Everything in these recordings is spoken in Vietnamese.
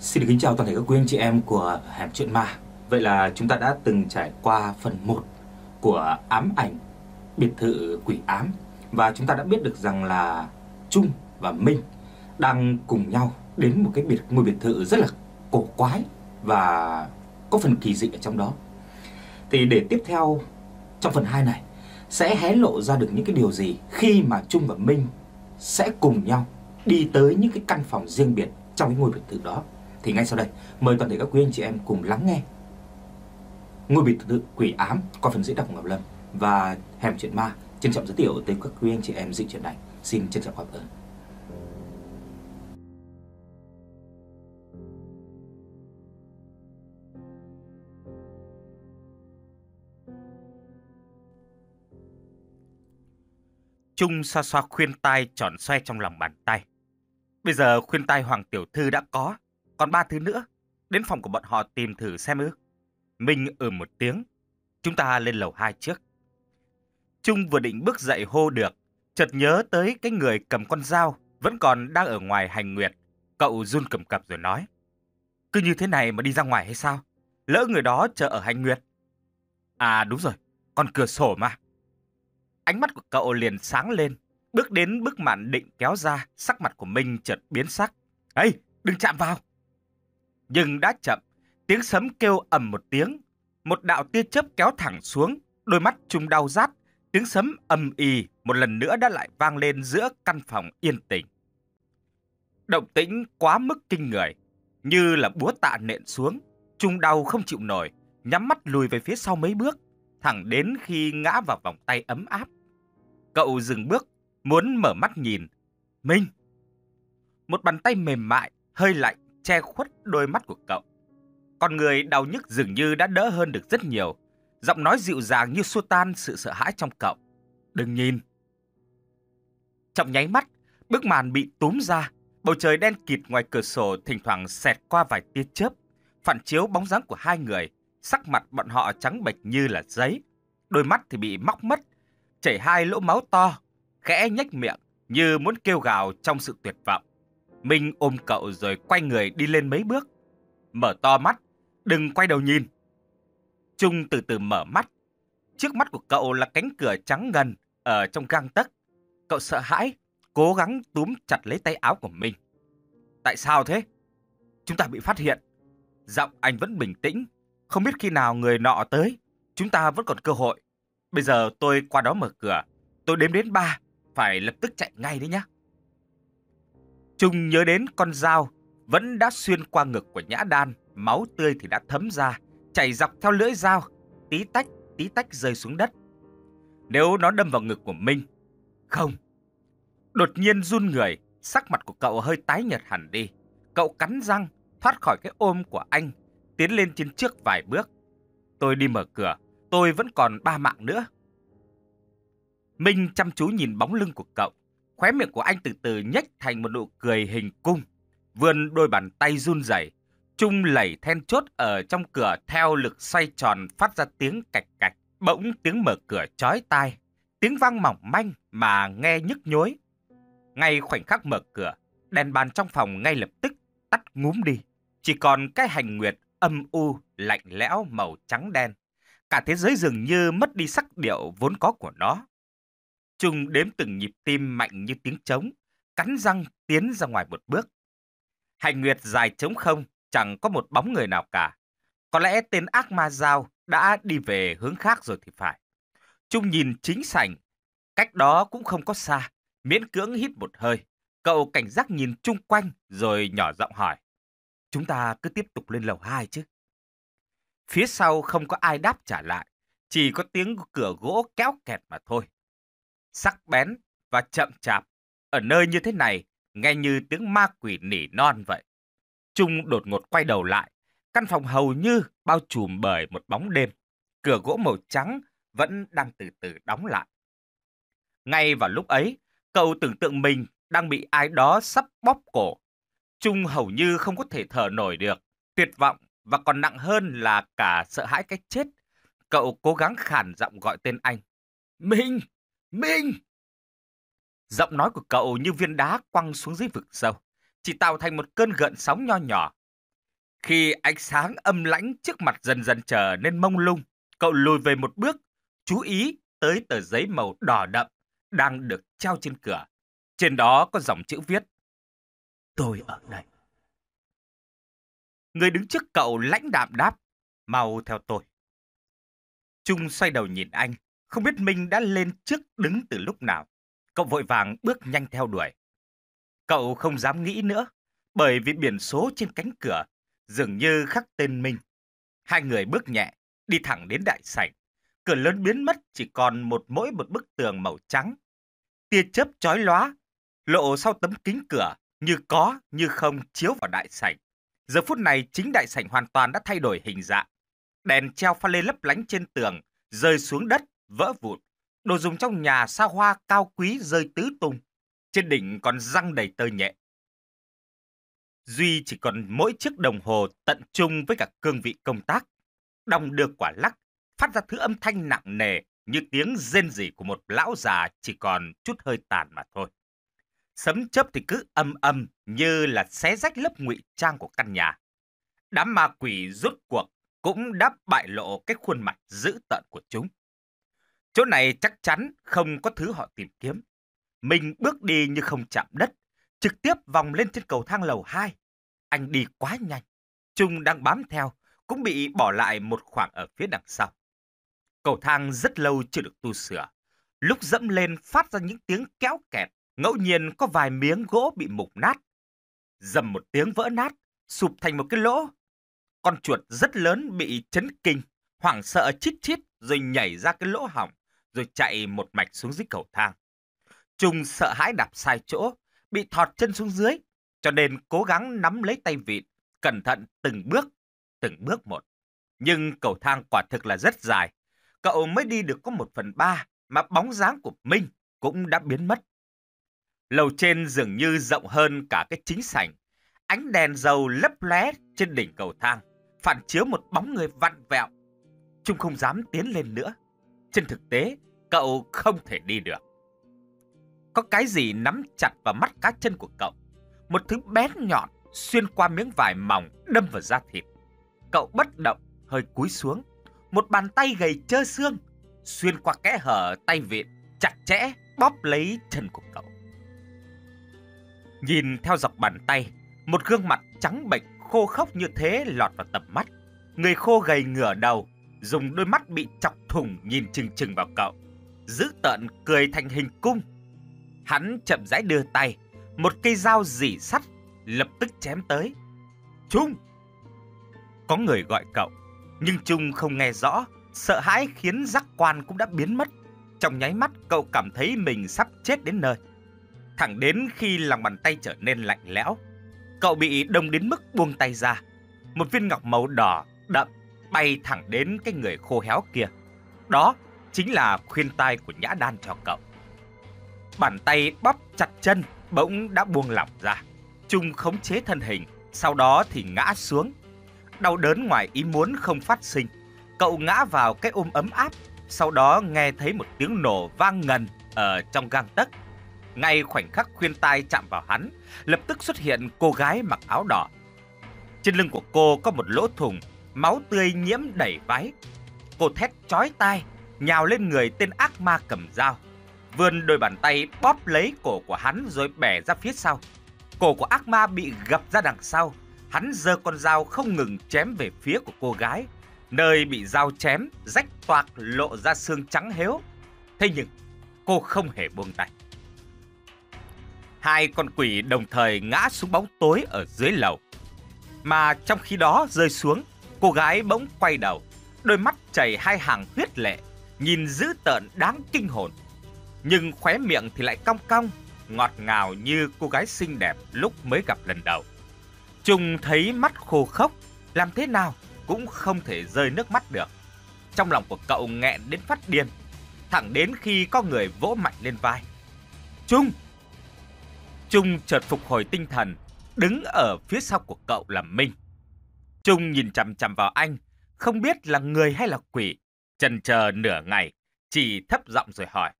Xin được kính chào toàn thể các quý anh chị em của Hẻm Chuyện Ma Vậy là chúng ta đã từng trải qua phần 1 của ám ảnh biệt thự quỷ ám Và chúng ta đã biết được rằng là Trung và Minh đang cùng nhau đến một cái biệt ngôi biệt thự rất là cổ quái và có phần kỳ dị ở trong đó Thì để tiếp theo trong phần 2 này sẽ hé lộ ra được những cái điều gì khi mà Trung và Minh sẽ cùng nhau đi tới những cái căn phòng riêng biệt trong cái ngôi biệt thự đó thì ngay sau đây mời toàn thể các quý anh chị em cùng lắng nghe ngôi biệt thự quỷ ám qua phần diễn đọc của Ngọc Lâm và hẻm chuyện ma trân trọng giới thiệu tới các quý anh chị em dị chuyện này xin trân trọng cảm ơn Trung xoa xoa khuyên tai tròn xoay trong lòng bàn tay. Bây giờ khuyên tai Hoàng Tiểu Thư đã có, còn ba thứ nữa, đến phòng của bọn họ tìm thử xem ư. Minh ở ừ một tiếng, chúng ta lên lầu hai trước. Trung vừa định bước dậy hô được, chợt nhớ tới cái người cầm con dao vẫn còn đang ở ngoài hành nguyệt. Cậu run cầm cập rồi nói. Cứ như thế này mà đi ra ngoài hay sao? Lỡ người đó chờ ở hành nguyệt. À đúng rồi, còn cửa sổ mà. Ánh mắt của cậu liền sáng lên, bước đến bức mạn định kéo ra, sắc mặt của Minh chợt biến sắc. Ê, đừng chạm vào! Nhưng đã chậm, tiếng sấm kêu ầm một tiếng. Một đạo tia chớp kéo thẳng xuống, đôi mắt trung đau rát. Tiếng sấm ầm ì một lần nữa đã lại vang lên giữa căn phòng yên tĩnh. Động tĩnh quá mức kinh người, như là búa tạ nện xuống. Trung đau không chịu nổi, nhắm mắt lùi về phía sau mấy bước, thẳng đến khi ngã vào vòng tay ấm áp. Cậu dừng bước, muốn mở mắt nhìn. Minh! Một bàn tay mềm mại, hơi lạnh, che khuất đôi mắt của cậu. Con người đau nhức dường như đã đỡ hơn được rất nhiều. Giọng nói dịu dàng như xua tan sự sợ hãi trong cậu. Đừng nhìn. Trong nháy mắt, bức màn bị túm ra. Bầu trời đen kịt ngoài cửa sổ thỉnh thoảng xẹt qua vài tia chớp, phản chiếu bóng dáng của hai người. Sắc mặt bọn họ trắng bệch như là giấy. Đôi mắt thì bị móc mất, chảy hai lỗ máu to, khẽ nhếch miệng như muốn kêu gào trong sự tuyệt vọng. Minh ôm cậu rồi quay người đi lên mấy bước. Mở to mắt, đừng quay đầu nhìn. Trung từ từ mở mắt. Trước mắt của cậu là cánh cửa trắng ngần ở trong gang tấc. Cậu sợ hãi, cố gắng túm chặt lấy tay áo của mình. Tại sao thế? Chúng ta bị phát hiện. Giọng anh vẫn bình tĩnh, không biết khi nào người nọ tới. Chúng ta vẫn còn cơ hội. Bây giờ tôi qua đó mở cửa. Tôi đếm đến ba, phải lập tức chạy ngay đấy nhá. Trung nhớ đến con dao vẫn đã xuyên qua ngực của Nhã Đan, máu tươi thì đã thấm ra, chảy dọc theo lưỡi dao, tí tách, tí tách rơi xuống đất. Nếu nó đâm vào ngực của Minh, không. Đột nhiên run người, sắc mặt của cậu hơi tái nhợt hẳn đi. Cậu cắn răng, thoát khỏi cái ôm của anh, tiến lên trên trước vài bước. Tôi đi mở cửa, tôi vẫn còn ba mạng nữa. Minh chăm chú nhìn bóng lưng của cậu, Khóe miệng của anh từ từ nhếch thành một nụ cười hình cung, vươn đôi bàn tay run rẩy, trung lẩy then chốt ở trong cửa theo lực xoay tròn phát ra tiếng cạch cạch, bỗng tiếng mở cửa chói tai, tiếng vang mỏng manh mà nghe nhức nhối. Ngay khoảnh khắc mở cửa, đèn bàn trong phòng ngay lập tức tắt ngúm đi, chỉ còn cái hành nguyệt âm u lạnh lẽo màu trắng đen. Cả thế giới dường như mất đi sắc điệu vốn có của nó. Trung đếm từng nhịp tim mạnh như tiếng trống, cắn răng tiến ra ngoài một bước. Hành nguyệt dài trống không, chẳng có một bóng người nào cả. Có lẽ tên ác ma giao đã đi về hướng khác rồi thì phải. Trung nhìn chính sảnh, cách đó cũng không có xa, miễn cưỡng hít một hơi. Cậu cảnh giác nhìn chung quanh rồi nhỏ giọng hỏi. Chúng ta cứ tiếp tục lên lầu 2 chứ. Phía sau không có ai đáp trả lại, chỉ có tiếng cửa gỗ kéo kẹt mà thôi sắc bén và chậm chạp, ở nơi như thế này, nghe như tiếng ma quỷ nỉ non vậy. Trung đột ngột quay đầu lại, căn phòng hầu như bao trùm bởi một bóng đêm, cửa gỗ màu trắng vẫn đang từ từ đóng lại. Ngay vào lúc ấy, cậu tưởng tượng mình đang bị ai đó sắp bóp cổ. Trung hầu như không có thể thở nổi được, tuyệt vọng và còn nặng hơn là cả sợ hãi cái chết. Cậu cố gắng khản giọng gọi tên anh. Minh! Minh! Giọng nói của cậu như viên đá quăng xuống dưới vực sâu, chỉ tạo thành một cơn gợn sóng nho nhỏ. Khi ánh sáng âm lãnh trước mặt dần dần trở nên mông lung, cậu lùi về một bước, chú ý tới tờ giấy màu đỏ đậm đang được treo trên cửa. Trên đó có dòng chữ viết. Tôi ở đây. Người đứng trước cậu lãnh đạm đáp, mau theo tôi. Trung xoay đầu nhìn anh, không biết mình đã lên trước đứng từ lúc nào. Cậu vội vàng bước nhanh theo đuổi. Cậu không dám nghĩ nữa, bởi vì biển số trên cánh cửa dường như khắc tên mình. Hai người bước nhẹ, đi thẳng đến đại sảnh. Cửa lớn biến mất chỉ còn một mỗi một bức tường màu trắng. Tia chớp chói lóa, lộ sau tấm kính cửa như có như không chiếu vào đại sảnh. Giờ phút này chính đại sảnh hoàn toàn đã thay đổi hình dạng. Đèn treo pha lê lấp lánh trên tường, rơi xuống đất vỡ vụn, đồ dùng trong nhà xa hoa cao quý rơi tứ tung, trên đỉnh còn răng đầy tơ nhẹ. Duy chỉ còn mỗi chiếc đồng hồ tận trung với cả cương vị công tác, đồng được quả lắc, phát ra thứ âm thanh nặng nề như tiếng rên rỉ của một lão già chỉ còn chút hơi tàn mà thôi. Sấm chớp thì cứ âm âm như là xé rách lớp ngụy trang của căn nhà. Đám ma quỷ rút cuộc cũng đáp bại lộ cái khuôn mặt dữ tợn của chúng. Chỗ này chắc chắn không có thứ họ tìm kiếm. Mình bước đi như không chạm đất, trực tiếp vòng lên trên cầu thang lầu 2. Anh đi quá nhanh, Trung đang bám theo, cũng bị bỏ lại một khoảng ở phía đằng sau. Cầu thang rất lâu chưa được tu sửa. Lúc dẫm lên phát ra những tiếng kéo kẹt, ngẫu nhiên có vài miếng gỗ bị mục nát. Dầm một tiếng vỡ nát, sụp thành một cái lỗ. Con chuột rất lớn bị chấn kinh, hoảng sợ chít chít rồi nhảy ra cái lỗ hỏng rồi chạy một mạch xuống dưới cầu thang. Trung sợ hãi đạp sai chỗ, bị thọt chân xuống dưới, cho nên cố gắng nắm lấy tay vịn, cẩn thận từng bước, từng bước một. Nhưng cầu thang quả thực là rất dài, cậu mới đi được có một phần ba mà bóng dáng của Minh cũng đã biến mất. Lầu trên dường như rộng hơn cả cái chính sảnh, ánh đèn dầu lấp lé trên đỉnh cầu thang, phản chiếu một bóng người vặn vẹo. Trung không dám tiến lên nữa, trên thực tế, cậu không thể đi được. Có cái gì nắm chặt vào mắt cá chân của cậu. Một thứ bén nhọn xuyên qua miếng vải mỏng đâm vào da thịt. Cậu bất động, hơi cúi xuống. Một bàn tay gầy trơ xương xuyên qua kẽ hở tay vịn chặt chẽ bóp lấy chân của cậu. Nhìn theo dọc bàn tay, một gương mặt trắng bệch khô khốc như thế lọt vào tầm mắt. Người khô gầy ngửa đầu, dùng đôi mắt bị chọc thủng nhìn chừng chừng vào cậu, dữ tợn cười thành hình cung. Hắn chậm rãi đưa tay, một cây dao dỉ sắt lập tức chém tới. Trung! Có người gọi cậu, nhưng Trung không nghe rõ, sợ hãi khiến giác quan cũng đã biến mất. Trong nháy mắt cậu cảm thấy mình sắp chết đến nơi. Thẳng đến khi lòng bàn tay trở nên lạnh lẽo, cậu bị đông đến mức buông tay ra. Một viên ngọc màu đỏ đậm bay thẳng đến cái người khô héo kia. Đó chính là khuyên tai của Nhã Đan cho cậu. Bàn tay bóp chặt chân bỗng đã buông lỏng ra. Trung khống chế thân hình, sau đó thì ngã xuống. Đau đớn ngoài ý muốn không phát sinh. Cậu ngã vào cái ôm ấm áp, sau đó nghe thấy một tiếng nổ vang ngần ở trong gang tấc. Ngay khoảnh khắc khuyên tai chạm vào hắn, lập tức xuất hiện cô gái mặc áo đỏ. Trên lưng của cô có một lỗ thùng máu tươi nhiễm đầy váy. Cô thét chói tai, nhào lên người tên ác ma cầm dao. Vươn đôi bàn tay bóp lấy cổ của hắn rồi bẻ ra phía sau. Cổ của ác ma bị gập ra đằng sau. Hắn giơ con dao không ngừng chém về phía của cô gái. Nơi bị dao chém, rách toạc lộ ra xương trắng héo. Thế nhưng, cô không hề buông tay. Hai con quỷ đồng thời ngã xuống bóng tối ở dưới lầu. Mà trong khi đó rơi xuống, Cô gái bỗng quay đầu, đôi mắt chảy hai hàng huyết lệ, nhìn dữ tợn đáng kinh hồn. Nhưng khóe miệng thì lại cong cong, ngọt ngào như cô gái xinh đẹp lúc mới gặp lần đầu. Trung thấy mắt khô khốc, làm thế nào cũng không thể rơi nước mắt được. Trong lòng của cậu nghẹn đến phát điên, thẳng đến khi có người vỗ mạnh lên vai. Trung! Trung chợt phục hồi tinh thần, đứng ở phía sau của cậu là Minh. Trung nhìn chằm chằm vào anh, không biết là người hay là quỷ. trần chờ nửa ngày, chỉ thấp giọng rồi hỏi.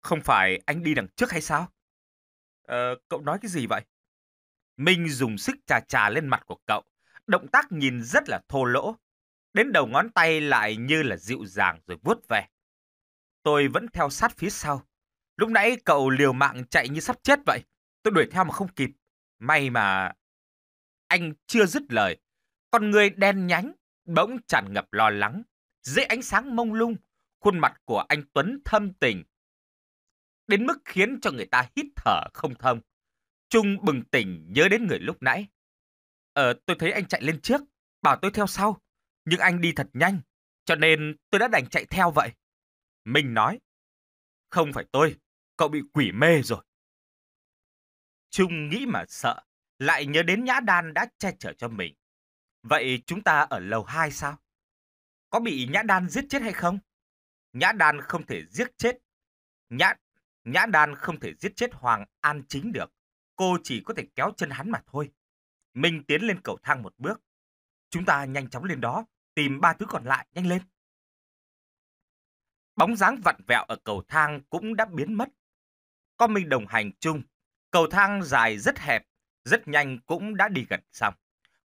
Không phải anh đi đằng trước hay sao? Ờ, cậu nói cái gì vậy? Minh dùng sức trà trà lên mặt của cậu, động tác nhìn rất là thô lỗ. Đến đầu ngón tay lại như là dịu dàng rồi vuốt về. Tôi vẫn theo sát phía sau. Lúc nãy cậu liều mạng chạy như sắp chết vậy. Tôi đuổi theo mà không kịp. May mà... Anh chưa dứt lời con người đen nhánh, bỗng tràn ngập lo lắng, dưới ánh sáng mông lung, khuôn mặt của anh Tuấn thâm tình. Đến mức khiến cho người ta hít thở không thông. Trung bừng tỉnh nhớ đến người lúc nãy. Ờ, tôi thấy anh chạy lên trước, bảo tôi theo sau. Nhưng anh đi thật nhanh, cho nên tôi đã đành chạy theo vậy. Minh nói, không phải tôi, cậu bị quỷ mê rồi. Trung nghĩ mà sợ, lại nhớ đến Nhã Đan đã che chở cho mình. Vậy chúng ta ở lầu 2 sao? Có bị Nhã Đan giết chết hay không? Nhã Đan không thể giết chết. Nhã Nhã Đan không thể giết chết Hoàng An Chính được. Cô chỉ có thể kéo chân hắn mà thôi. Minh tiến lên cầu thang một bước. Chúng ta nhanh chóng lên đó, tìm ba thứ còn lại, nhanh lên. Bóng dáng vặn vẹo ở cầu thang cũng đã biến mất. Có Minh đồng hành chung, cầu thang dài rất hẹp, rất nhanh cũng đã đi gần xong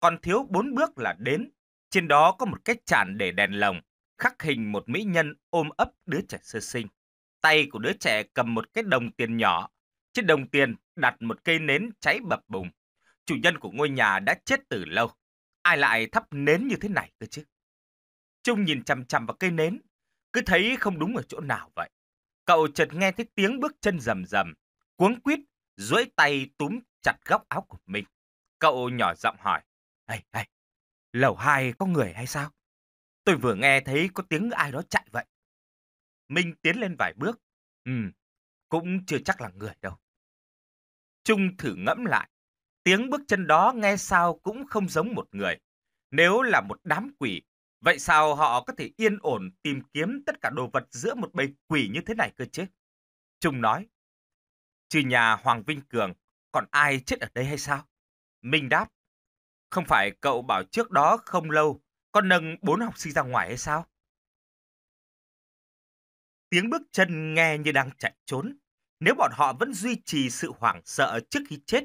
còn thiếu bốn bước là đến. Trên đó có một cái chản để đèn lồng, khắc hình một mỹ nhân ôm ấp đứa trẻ sơ sinh. Tay của đứa trẻ cầm một cái đồng tiền nhỏ. Trên đồng tiền đặt một cây nến cháy bập bùng. Chủ nhân của ngôi nhà đã chết từ lâu. Ai lại thắp nến như thế này cơ chứ? Trung nhìn chằm chằm vào cây nến, cứ thấy không đúng ở chỗ nào vậy. Cậu chợt nghe thấy tiếng bước chân rầm rầm, cuống quýt, duỗi tay túm chặt góc áo của mình. Cậu nhỏ giọng hỏi, Ây, ây, lầu hai có người hay sao? Tôi vừa nghe thấy có tiếng ai đó chạy vậy. Minh tiến lên vài bước. Ừ, cũng chưa chắc là người đâu. Trung thử ngẫm lại. Tiếng bước chân đó nghe sao cũng không giống một người. Nếu là một đám quỷ, vậy sao họ có thể yên ổn tìm kiếm tất cả đồ vật giữa một bầy quỷ như thế này cơ chứ? Trung nói. Trừ nhà Hoàng Vinh Cường, còn ai chết ở đây hay sao? Minh đáp. Không phải cậu bảo trước đó không lâu con nâng bốn học sinh ra ngoài hay sao? Tiếng bước chân nghe như đang chạy trốn. Nếu bọn họ vẫn duy trì sự hoảng sợ trước khi chết,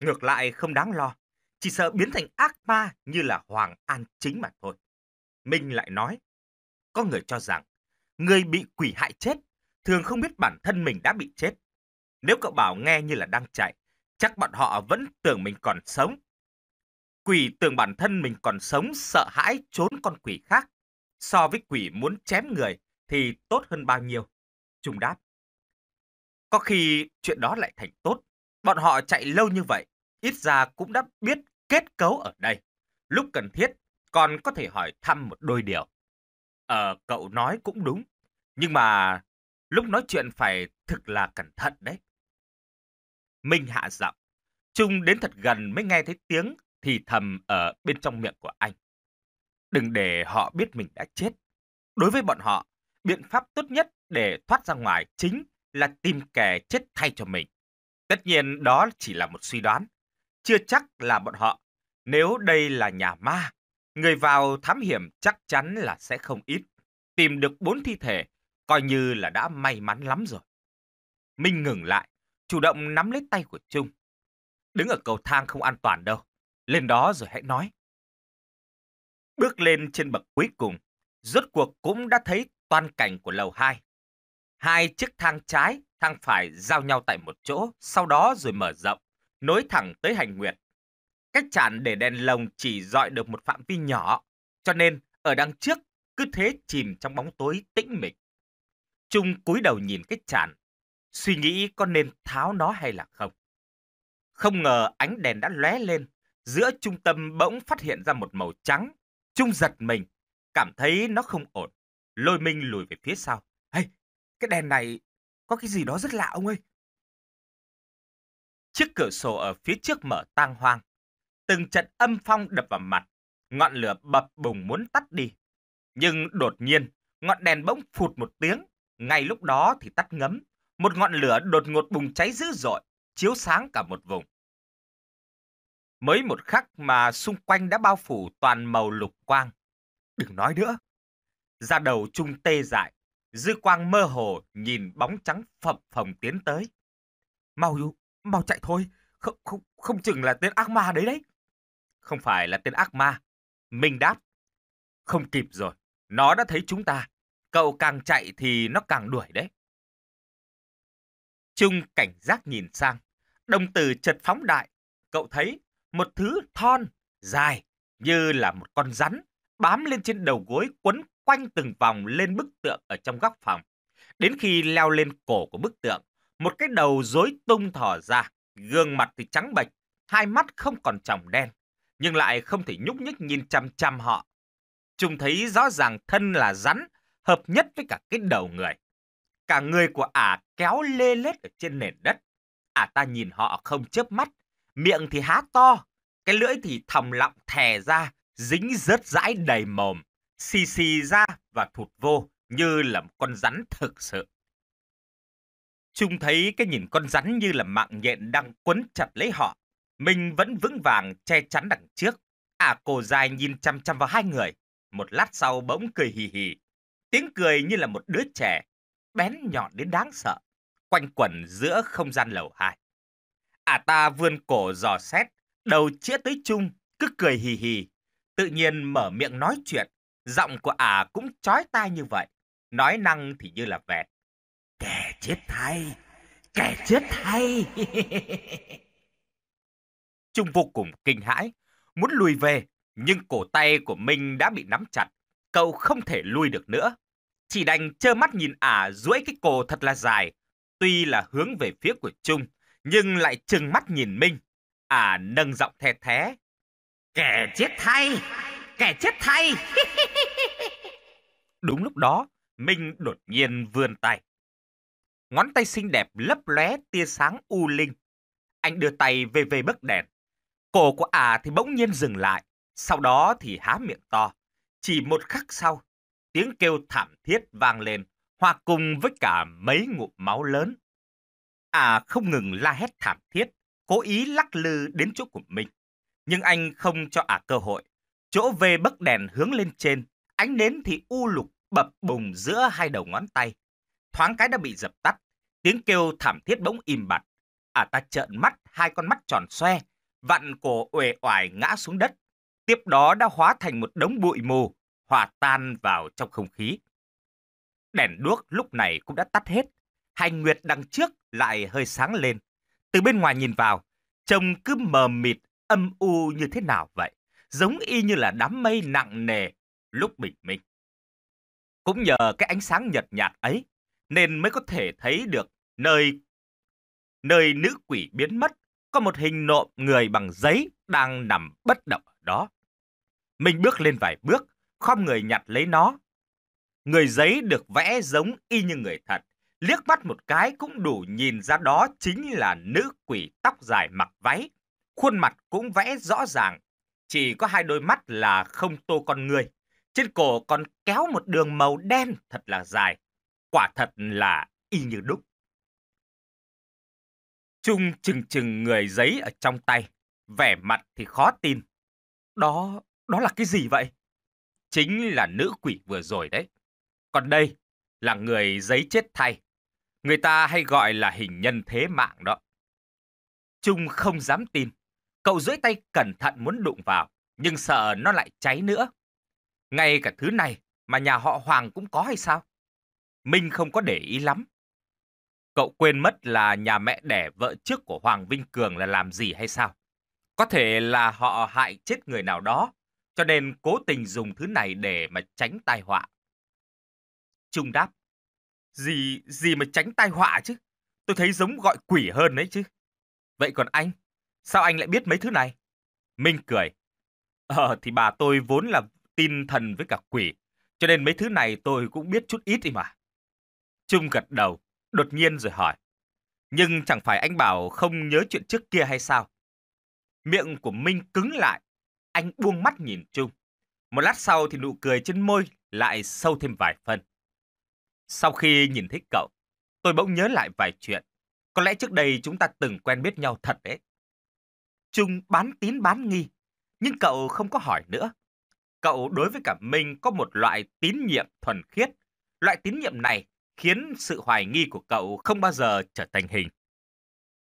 ngược lại không đáng lo. Chỉ sợ biến thành ác ma như là Hoàng An chính mà thôi. Minh lại nói, có người cho rằng, người bị quỷ hại chết, thường không biết bản thân mình đã bị chết. Nếu cậu bảo nghe như là đang chạy, chắc bọn họ vẫn tưởng mình còn sống Quỷ tưởng bản thân mình còn sống sợ hãi trốn con quỷ khác. So với quỷ muốn chém người thì tốt hơn bao nhiêu? Trung đáp. Có khi chuyện đó lại thành tốt. Bọn họ chạy lâu như vậy, ít ra cũng đã biết kết cấu ở đây. Lúc cần thiết, còn có thể hỏi thăm một đôi điều. Ờ, cậu nói cũng đúng. Nhưng mà lúc nói chuyện phải thực là cẩn thận đấy. Minh hạ giọng. Trung đến thật gần mới nghe thấy tiếng thì thầm ở bên trong miệng của anh. Đừng để họ biết mình đã chết. Đối với bọn họ, biện pháp tốt nhất để thoát ra ngoài chính là tìm kẻ chết thay cho mình. Tất nhiên đó chỉ là một suy đoán. Chưa chắc là bọn họ. Nếu đây là nhà ma, người vào thám hiểm chắc chắn là sẽ không ít. Tìm được bốn thi thể coi như là đã may mắn lắm rồi. Minh ngừng lại, chủ động nắm lấy tay của Trung. Đứng ở cầu thang không an toàn đâu lên đó rồi hãy nói. Bước lên trên bậc cuối cùng, rốt cuộc cũng đã thấy toàn cảnh của lầu 2. Hai chiếc thang trái, thang phải giao nhau tại một chỗ, sau đó rồi mở rộng, nối thẳng tới hành nguyệt. Cách chản để đèn lồng chỉ dọi được một phạm vi nhỏ, cho nên ở đằng trước cứ thế chìm trong bóng tối tĩnh mịch. Trung cúi đầu nhìn cách chản, suy nghĩ có nên tháo nó hay là không. Không ngờ ánh đèn đã lóe lên, giữa trung tâm bỗng phát hiện ra một màu trắng. Trung giật mình, cảm thấy nó không ổn. Lôi Minh lùi về phía sau. Hey, cái đèn này có cái gì đó rất lạ ông ơi. Chiếc cửa sổ ở phía trước mở tang hoang. Từng trận âm phong đập vào mặt, ngọn lửa bập bùng muốn tắt đi. Nhưng đột nhiên, ngọn đèn bỗng phụt một tiếng, ngay lúc đó thì tắt ngấm. Một ngọn lửa đột ngột bùng cháy dữ dội, chiếu sáng cả một vùng. Mới một khắc mà xung quanh đã bao phủ toàn màu lục quang. Đừng nói nữa. Ra đầu trung tê dại, dư quang mơ hồ nhìn bóng trắng phập phồng tiến tới. Mau yêu, mau chạy thôi, không, không, không chừng là tên ác ma đấy đấy. Không phải là tên ác ma. Minh đáp. Không kịp rồi, nó đã thấy chúng ta. Cậu càng chạy thì nó càng đuổi đấy. Trung cảnh giác nhìn sang. Đồng tử chật phóng đại. Cậu thấy một thứ thon, dài như là một con rắn bám lên trên đầu gối quấn quanh từng vòng lên bức tượng ở trong góc phòng. Đến khi leo lên cổ của bức tượng, một cái đầu rối tung thò ra, gương mặt thì trắng bệch, hai mắt không còn tròng đen, nhưng lại không thể nhúc nhích nhìn chăm chăm họ. Chúng thấy rõ ràng thân là rắn, hợp nhất với cả cái đầu người. Cả người của ả kéo lê lết ở trên nền đất. Ả ta nhìn họ không chớp mắt, miệng thì há to, cái lưỡi thì thầm lặng thè ra, dính rớt rãi đầy mồm, xì xì ra và thụt vô như là một con rắn thực sự. Trung thấy cái nhìn con rắn như là mạng nhện đang quấn chặt lấy họ. Mình vẫn vững vàng che chắn đằng trước. À cô dài nhìn chăm chăm vào hai người. Một lát sau bỗng cười hì hì. Tiếng cười như là một đứa trẻ. Bén nhọn đến đáng sợ. Quanh quẩn giữa không gian lầu hai. Ả à ta vươn cổ dò xét, đầu chĩa tới Trung, cứ cười hì hì. Tự nhiên mở miệng nói chuyện, giọng của Ả cũng chói tai như vậy. Nói năng thì như là vẹt. Kẻ chết thay, kẻ chết thay. Trung vô cùng kinh hãi, muốn lùi về, nhưng cổ tay của Minh đã bị nắm chặt. Cậu không thể lui được nữa. Chỉ đành trơ mắt nhìn Ả duỗi cái cổ thật là dài, tuy là hướng về phía của Trung, nhưng lại trừng mắt nhìn Minh. À nâng giọng thẹt thé. Kẻ chết thay! Kẻ chết thay! Đúng lúc đó, Minh đột nhiên vươn tay. Ngón tay xinh đẹp lấp lóe tia sáng u linh. Anh đưa tay về về bức đèn. Cổ của à thì bỗng nhiên dừng lại, sau đó thì há miệng to. Chỉ một khắc sau, tiếng kêu thảm thiết vang lên, hòa cùng với cả mấy ngụm máu lớn À không ngừng la hét thảm thiết, cố ý lắc lư đến chỗ của mình. Nhưng anh không cho ả à cơ hội. Chỗ về bấc đèn hướng lên trên, ánh nến thì u lục bập bùng giữa hai đầu ngón tay. Thoáng cái đã bị dập tắt, tiếng kêu thảm thiết bỗng im bặt. Ả à, ta trợn mắt, hai con mắt tròn xoe, vặn cổ uể oải ngã xuống đất. Tiếp đó đã hóa thành một đống bụi mù, hòa tan vào trong không khí. Đèn đuốc lúc này cũng đã tắt hết, hành nguyệt đằng trước lại hơi sáng lên. Từ bên ngoài nhìn vào, trông cứ mờ mịt, âm u như thế nào vậy? Giống y như là đám mây nặng nề lúc bình minh. Cũng nhờ cái ánh sáng nhật nhạt ấy, nên mới có thể thấy được nơi nơi nữ quỷ biến mất có một hình nộm người bằng giấy đang nằm bất động ở đó. Mình bước lên vài bước, không người nhặt lấy nó. Người giấy được vẽ giống y như người thật, liếc mắt một cái cũng đủ nhìn ra đó chính là nữ quỷ tóc dài mặc váy, khuôn mặt cũng vẽ rõ ràng, chỉ có hai đôi mắt là không tô con người, trên cổ còn kéo một đường màu đen thật là dài, quả thật là y như đúc. Trung chừng chừng người giấy ở trong tay, vẻ mặt thì khó tin. Đó, đó là cái gì vậy? Chính là nữ quỷ vừa rồi đấy. Còn đây là người giấy chết thay. Người ta hay gọi là hình nhân thế mạng đó. Trung không dám tin. Cậu duỗi tay cẩn thận muốn đụng vào, nhưng sợ nó lại cháy nữa. Ngay cả thứ này mà nhà họ Hoàng cũng có hay sao? Minh không có để ý lắm. Cậu quên mất là nhà mẹ đẻ vợ trước của Hoàng Vinh Cường là làm gì hay sao? Có thể là họ hại chết người nào đó, cho nên cố tình dùng thứ này để mà tránh tai họa. Trung đáp, gì, gì mà tránh tai họa chứ? Tôi thấy giống gọi quỷ hơn đấy chứ. Vậy còn anh? Sao anh lại biết mấy thứ này? Minh cười. Ờ thì bà tôi vốn là tin thần với cả quỷ, cho nên mấy thứ này tôi cũng biết chút ít đi mà. Trung gật đầu, đột nhiên rồi hỏi. Nhưng chẳng phải anh bảo không nhớ chuyện trước kia hay sao? Miệng của Minh cứng lại, anh buông mắt nhìn Trung. Một lát sau thì nụ cười trên môi lại sâu thêm vài phần. Sau khi nhìn thấy cậu, tôi bỗng nhớ lại vài chuyện. Có lẽ trước đây chúng ta từng quen biết nhau thật đấy. Trung bán tín bán nghi, nhưng cậu không có hỏi nữa. Cậu đối với cả mình có một loại tín nhiệm thuần khiết. Loại tín nhiệm này khiến sự hoài nghi của cậu không bao giờ trở thành hình.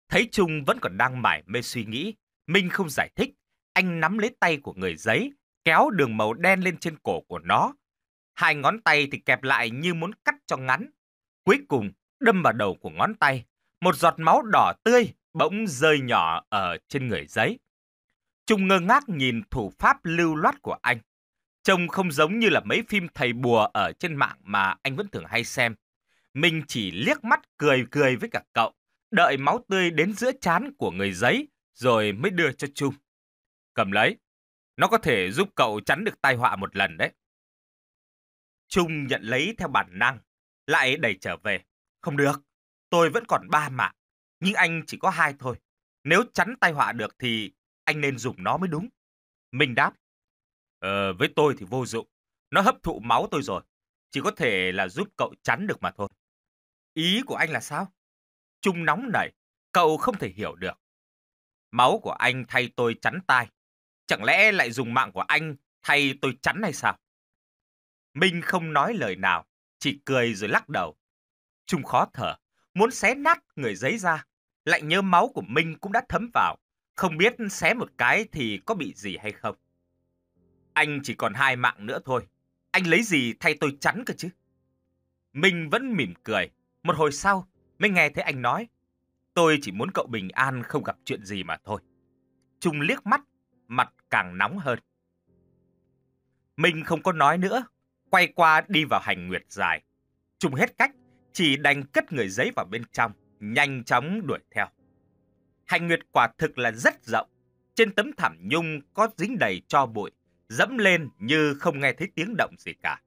Thấy Trung vẫn còn đang mải mê suy nghĩ, Minh không giải thích. Anh nắm lấy tay của người giấy, kéo đường màu đen lên trên cổ của nó, Hai ngón tay thì kẹp lại như muốn cắt cho ngắn. Cuối cùng, đâm vào đầu của ngón tay, một giọt máu đỏ tươi bỗng rơi nhỏ ở trên người giấy. Trung ngơ ngác nhìn thủ pháp lưu loát của anh. Trông không giống như là mấy phim thầy bùa ở trên mạng mà anh vẫn thường hay xem. Mình chỉ liếc mắt cười cười với cả cậu, đợi máu tươi đến giữa chán của người giấy rồi mới đưa cho Trung. Cầm lấy, nó có thể giúp cậu chắn được tai họa một lần đấy. Trung nhận lấy theo bản năng, lại đẩy trở về. Không được, tôi vẫn còn ba mạng, nhưng anh chỉ có hai thôi. Nếu chắn tai họa được thì anh nên dùng nó mới đúng. Minh đáp, ờ, với tôi thì vô dụng, nó hấp thụ máu tôi rồi, chỉ có thể là giúp cậu chắn được mà thôi. Ý của anh là sao? Trung nóng nảy, cậu không thể hiểu được. Máu của anh thay tôi chắn tai, chẳng lẽ lại dùng mạng của anh thay tôi chắn hay sao? Minh không nói lời nào, chỉ cười rồi lắc đầu. Trung khó thở, muốn xé nát người giấy ra. Lại nhớ máu của Minh cũng đã thấm vào. Không biết xé một cái thì có bị gì hay không. Anh chỉ còn hai mạng nữa thôi. Anh lấy gì thay tôi chắn cơ chứ? Minh vẫn mỉm cười. Một hồi sau, mới nghe thấy anh nói. Tôi chỉ muốn cậu bình an không gặp chuyện gì mà thôi. Trung liếc mắt, mặt càng nóng hơn. Minh không có nói nữa quay qua đi vào hành nguyệt dài. Chung hết cách, chỉ đành cất người giấy vào bên trong, nhanh chóng đuổi theo. Hành nguyệt quả thực là rất rộng, trên tấm thảm nhung có dính đầy cho bụi, dẫm lên như không nghe thấy tiếng động gì cả.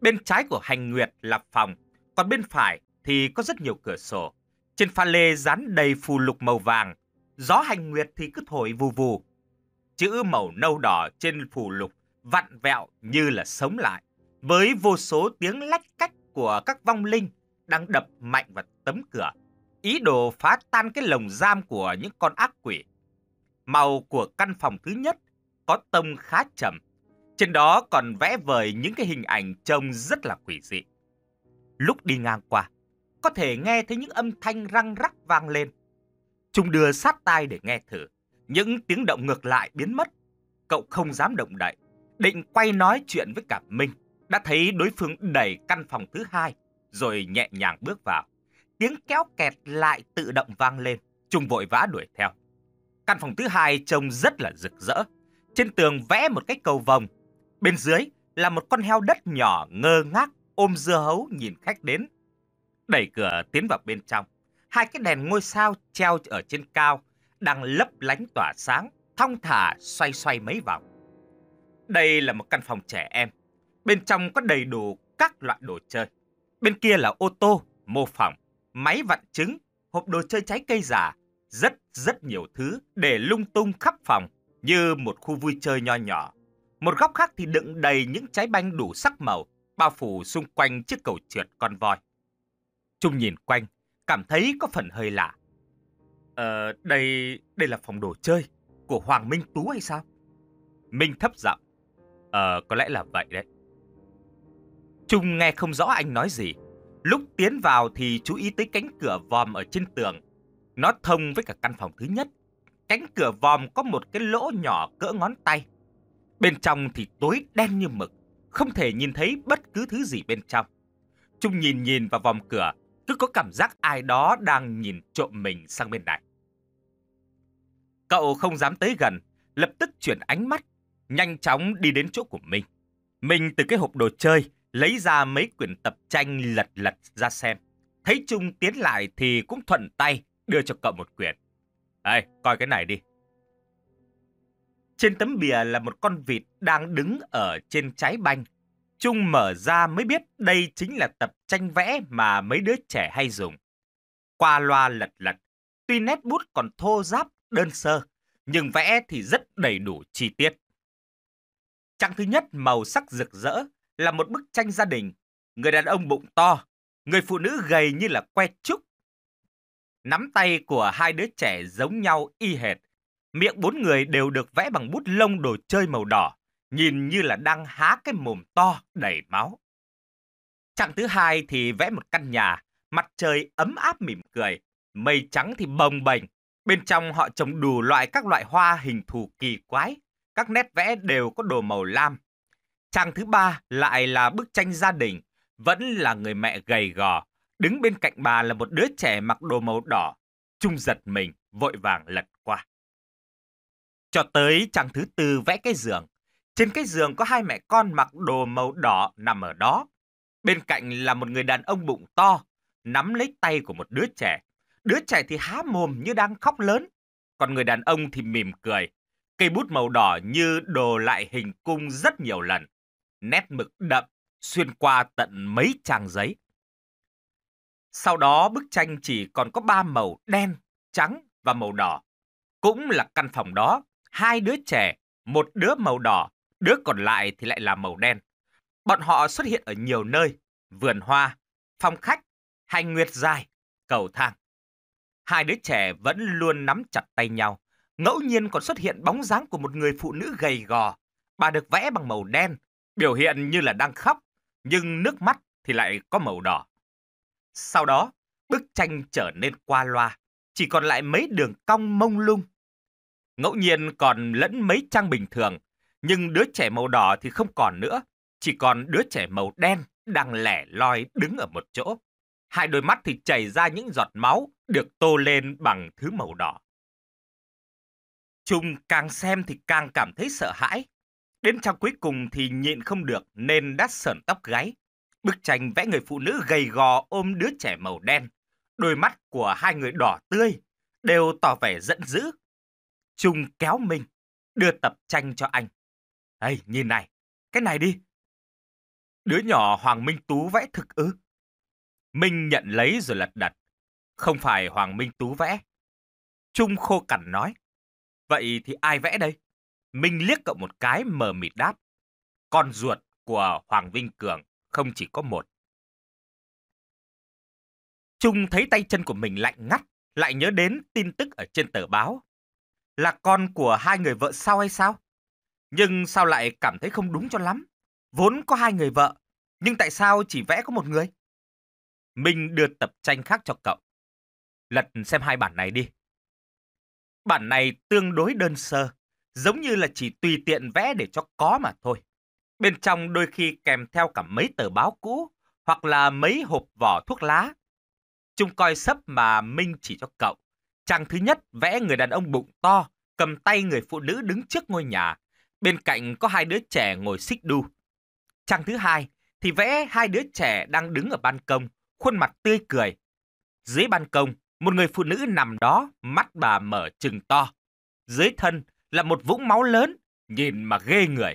Bên trái của hành nguyệt là phòng, còn bên phải thì có rất nhiều cửa sổ. Trên pha lê dán đầy phù lục màu vàng, gió hành nguyệt thì cứ thổi vù vù. Chữ màu nâu đỏ trên phù lục vặn vẹo như là sống lại với vô số tiếng lách cách của các vong linh đang đập mạnh vào tấm cửa, ý đồ phá tan cái lồng giam của những con ác quỷ. Màu của căn phòng thứ nhất có tông khá trầm, trên đó còn vẽ vời những cái hình ảnh trông rất là quỷ dị. Lúc đi ngang qua, có thể nghe thấy những âm thanh răng rắc vang lên. Trung đưa sát tai để nghe thử, những tiếng động ngược lại biến mất. Cậu không dám động đậy, định quay nói chuyện với cả Minh đã thấy đối phương đẩy căn phòng thứ hai rồi nhẹ nhàng bước vào. Tiếng kéo kẹt lại tự động vang lên, Trung vội vã đuổi theo. Căn phòng thứ hai trông rất là rực rỡ. Trên tường vẽ một cái cầu vồng. Bên dưới là một con heo đất nhỏ ngơ ngác ôm dưa hấu nhìn khách đến. Đẩy cửa tiến vào bên trong. Hai cái đèn ngôi sao treo ở trên cao đang lấp lánh tỏa sáng, thong thả xoay xoay mấy vòng. Đây là một căn phòng trẻ em, Bên trong có đầy đủ các loại đồ chơi. Bên kia là ô tô, mô phỏng, máy vặn trứng, hộp đồ chơi trái cây giả, rất rất nhiều thứ để lung tung khắp phòng như một khu vui chơi nho nhỏ. Một góc khác thì đựng đầy những trái banh đủ sắc màu, bao phủ xung quanh chiếc cầu trượt con voi. Trung nhìn quanh, cảm thấy có phần hơi lạ. Ờ, đây, đây là phòng đồ chơi của Hoàng Minh Tú hay sao? Minh thấp giọng. Ờ, có lẽ là vậy đấy. Trung nghe không rõ anh nói gì. Lúc tiến vào thì chú ý tới cánh cửa vòm ở trên tường. Nó thông với cả căn phòng thứ nhất. Cánh cửa vòm có một cái lỗ nhỏ cỡ ngón tay. Bên trong thì tối đen như mực, không thể nhìn thấy bất cứ thứ gì bên trong. Trung nhìn nhìn vào vòng cửa, cứ có cảm giác ai đó đang nhìn trộm mình sang bên này. Cậu không dám tới gần, lập tức chuyển ánh mắt, nhanh chóng đi đến chỗ của mình. Mình từ cái hộp đồ chơi lấy ra mấy quyển tập tranh lật lật ra xem. Thấy Trung tiến lại thì cũng thuận tay đưa cho cậu một quyển. đây, coi cái này đi. Trên tấm bìa là một con vịt đang đứng ở trên trái banh. Trung mở ra mới biết đây chính là tập tranh vẽ mà mấy đứa trẻ hay dùng. Qua loa lật lật, tuy nét bút còn thô ráp đơn sơ, nhưng vẽ thì rất đầy đủ chi tiết. Trang thứ nhất màu sắc rực rỡ, là một bức tranh gia đình, người đàn ông bụng to, người phụ nữ gầy như là que trúc. Nắm tay của hai đứa trẻ giống nhau y hệt, miệng bốn người đều được vẽ bằng bút lông đồ chơi màu đỏ, nhìn như là đang há cái mồm to đầy máu. Chặng thứ hai thì vẽ một căn nhà, mặt trời ấm áp mỉm cười, mây trắng thì bồng bềnh, bên trong họ trồng đủ loại các loại hoa hình thù kỳ quái, các nét vẽ đều có đồ màu lam, Chàng thứ ba lại là bức tranh gia đình, vẫn là người mẹ gầy gò. Đứng bên cạnh bà là một đứa trẻ mặc đồ màu đỏ. Trung giật mình, vội vàng lật qua. Cho tới chàng thứ tư vẽ cái giường. Trên cái giường có hai mẹ con mặc đồ màu đỏ nằm ở đó. Bên cạnh là một người đàn ông bụng to, nắm lấy tay của một đứa trẻ. Đứa trẻ thì há mồm như đang khóc lớn, còn người đàn ông thì mỉm cười. Cây bút màu đỏ như đồ lại hình cung rất nhiều lần nét mực đậm xuyên qua tận mấy trang giấy. Sau đó bức tranh chỉ còn có ba màu đen, trắng và màu đỏ. Cũng là căn phòng đó, hai đứa trẻ, một đứa màu đỏ, đứa còn lại thì lại là màu đen. Bọn họ xuất hiện ở nhiều nơi, vườn hoa, phòng khách, hành nguyệt dài, cầu thang. Hai đứa trẻ vẫn luôn nắm chặt tay nhau, ngẫu nhiên còn xuất hiện bóng dáng của một người phụ nữ gầy gò. Bà được vẽ bằng màu đen, biểu hiện như là đang khóc, nhưng nước mắt thì lại có màu đỏ. Sau đó, bức tranh trở nên qua loa, chỉ còn lại mấy đường cong mông lung. Ngẫu nhiên còn lẫn mấy trang bình thường, nhưng đứa trẻ màu đỏ thì không còn nữa, chỉ còn đứa trẻ màu đen đang lẻ loi đứng ở một chỗ. Hai đôi mắt thì chảy ra những giọt máu được tô lên bằng thứ màu đỏ. Trung càng xem thì càng cảm thấy sợ hãi. Đến trang cuối cùng thì nhịn không được nên đã sờn tóc gáy. Bức tranh vẽ người phụ nữ gầy gò ôm đứa trẻ màu đen. Đôi mắt của hai người đỏ tươi, đều tỏ vẻ giận dữ. Trung kéo mình, đưa tập tranh cho anh. Ê, nhìn này, cái này đi. Đứa nhỏ Hoàng Minh Tú vẽ thực ư. Minh nhận lấy rồi lật đật. Không phải Hoàng Minh Tú vẽ. Trung khô cằn nói. Vậy thì ai vẽ đây? Minh liếc cậu một cái mờ mịt đáp. Con ruột của Hoàng Vinh Cường không chỉ có một. Trung thấy tay chân của mình lạnh ngắt, lại nhớ đến tin tức ở trên tờ báo. Là con của hai người vợ sao hay sao? Nhưng sao lại cảm thấy không đúng cho lắm? Vốn có hai người vợ, nhưng tại sao chỉ vẽ có một người? Minh đưa tập tranh khác cho cậu. Lật xem hai bản này đi. Bản này tương đối đơn sơ, giống như là chỉ tùy tiện vẽ để cho có mà thôi. Bên trong đôi khi kèm theo cả mấy tờ báo cũ hoặc là mấy hộp vỏ thuốc lá. Trung coi sấp mà Minh chỉ cho cậu. Trang thứ nhất vẽ người đàn ông bụng to, cầm tay người phụ nữ đứng trước ngôi nhà. Bên cạnh có hai đứa trẻ ngồi xích đu. Trang thứ hai thì vẽ hai đứa trẻ đang đứng ở ban công, khuôn mặt tươi cười. Dưới ban công, một người phụ nữ nằm đó, mắt bà mở trừng to. Dưới thân là một vũng máu lớn, nhìn mà ghê người.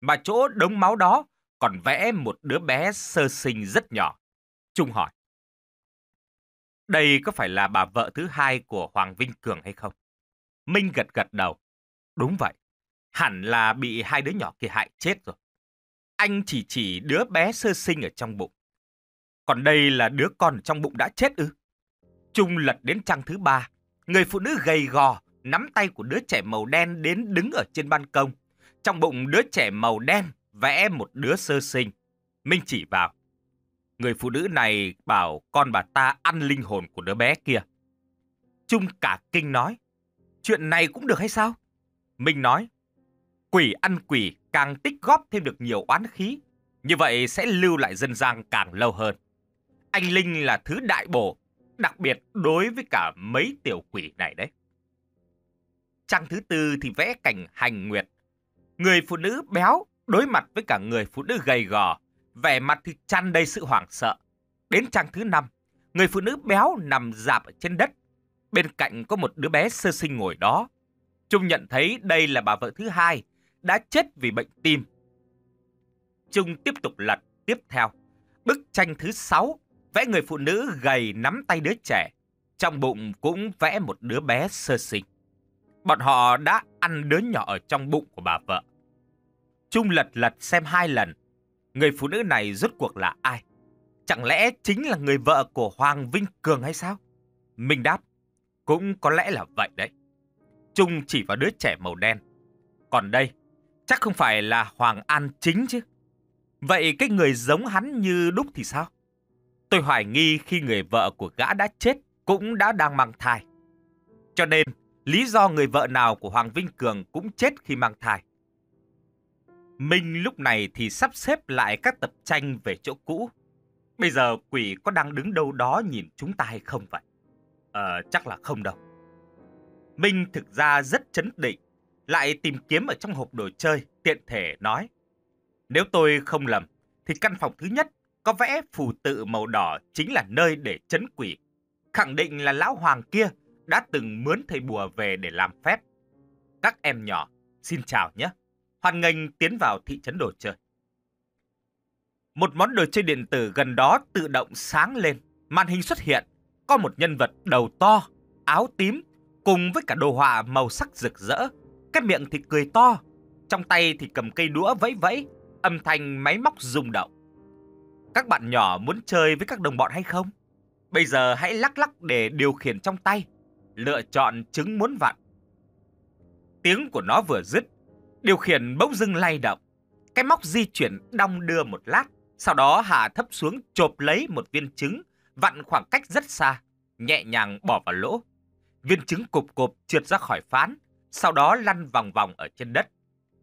Mà chỗ đống máu đó còn vẽ một đứa bé sơ sinh rất nhỏ. Trung hỏi. Đây có phải là bà vợ thứ hai của Hoàng Vinh Cường hay không? Minh gật gật đầu. Đúng vậy. Hẳn là bị hai đứa nhỏ kia hại chết rồi. Anh chỉ chỉ đứa bé sơ sinh ở trong bụng. Còn đây là đứa con trong bụng đã chết ư? Trung lật đến trang thứ ba. Người phụ nữ gầy gò, nắm tay của đứa trẻ màu đen đến đứng ở trên ban công. Trong bụng đứa trẻ màu đen vẽ một đứa sơ sinh. Minh chỉ vào. Người phụ nữ này bảo con bà ta ăn linh hồn của đứa bé kia. Trung cả kinh nói. Chuyện này cũng được hay sao? Minh nói. Quỷ ăn quỷ càng tích góp thêm được nhiều oán khí. Như vậy sẽ lưu lại dân gian càng lâu hơn. Anh Linh là thứ đại bổ, đặc biệt đối với cả mấy tiểu quỷ này đấy trang thứ tư thì vẽ cảnh hành nguyệt. Người phụ nữ béo đối mặt với cả người phụ nữ gầy gò, vẻ mặt thì chăn đầy sự hoảng sợ. Đến trang thứ năm, người phụ nữ béo nằm dạp ở trên đất. Bên cạnh có một đứa bé sơ sinh ngồi đó. Trung nhận thấy đây là bà vợ thứ hai, đã chết vì bệnh tim. Trung tiếp tục lật tiếp theo. Bức tranh thứ sáu vẽ người phụ nữ gầy nắm tay đứa trẻ. Trong bụng cũng vẽ một đứa bé sơ sinh. Bọn họ đã ăn đứa nhỏ ở trong bụng của bà vợ. Trung lật lật xem hai lần. Người phụ nữ này rốt cuộc là ai? Chẳng lẽ chính là người vợ của Hoàng Vinh Cường hay sao? Mình đáp, cũng có lẽ là vậy đấy. Trung chỉ vào đứa trẻ màu đen. Còn đây, chắc không phải là Hoàng An chính chứ. Vậy cái người giống hắn như đúc thì sao? Tôi hoài nghi khi người vợ của gã đã chết cũng đã đang mang thai. Cho nên, lý do người vợ nào của Hoàng Vinh Cường cũng chết khi mang thai. Minh lúc này thì sắp xếp lại các tập tranh về chỗ cũ. Bây giờ quỷ có đang đứng đâu đó nhìn chúng ta hay không vậy? Ờ, chắc là không đâu. Minh thực ra rất chấn định, lại tìm kiếm ở trong hộp đồ chơi, tiện thể nói. Nếu tôi không lầm, thì căn phòng thứ nhất có vẽ phù tự màu đỏ chính là nơi để chấn quỷ. Khẳng định là lão hoàng kia đã từng mướn thầy bùa về để làm phép. Các em nhỏ, xin chào nhé. Hoan nghênh tiến vào thị trấn đồ chơi. Một món đồ chơi điện tử gần đó tự động sáng lên, màn hình xuất hiện, có một nhân vật đầu to, áo tím, cùng với cả đồ họa màu sắc rực rỡ, cái miệng thì cười to, trong tay thì cầm cây đũa vẫy vẫy, âm thanh máy móc rung động. Các bạn nhỏ muốn chơi với các đồng bọn hay không? Bây giờ hãy lắc lắc để điều khiển trong tay, lựa chọn trứng muốn vặn. Tiếng của nó vừa dứt, điều khiển bỗng dưng lay động. Cái móc di chuyển đong đưa một lát, sau đó hạ thấp xuống chộp lấy một viên trứng, vặn khoảng cách rất xa, nhẹ nhàng bỏ vào lỗ. Viên trứng cục cộp trượt ra khỏi phán, sau đó lăn vòng vòng ở trên đất.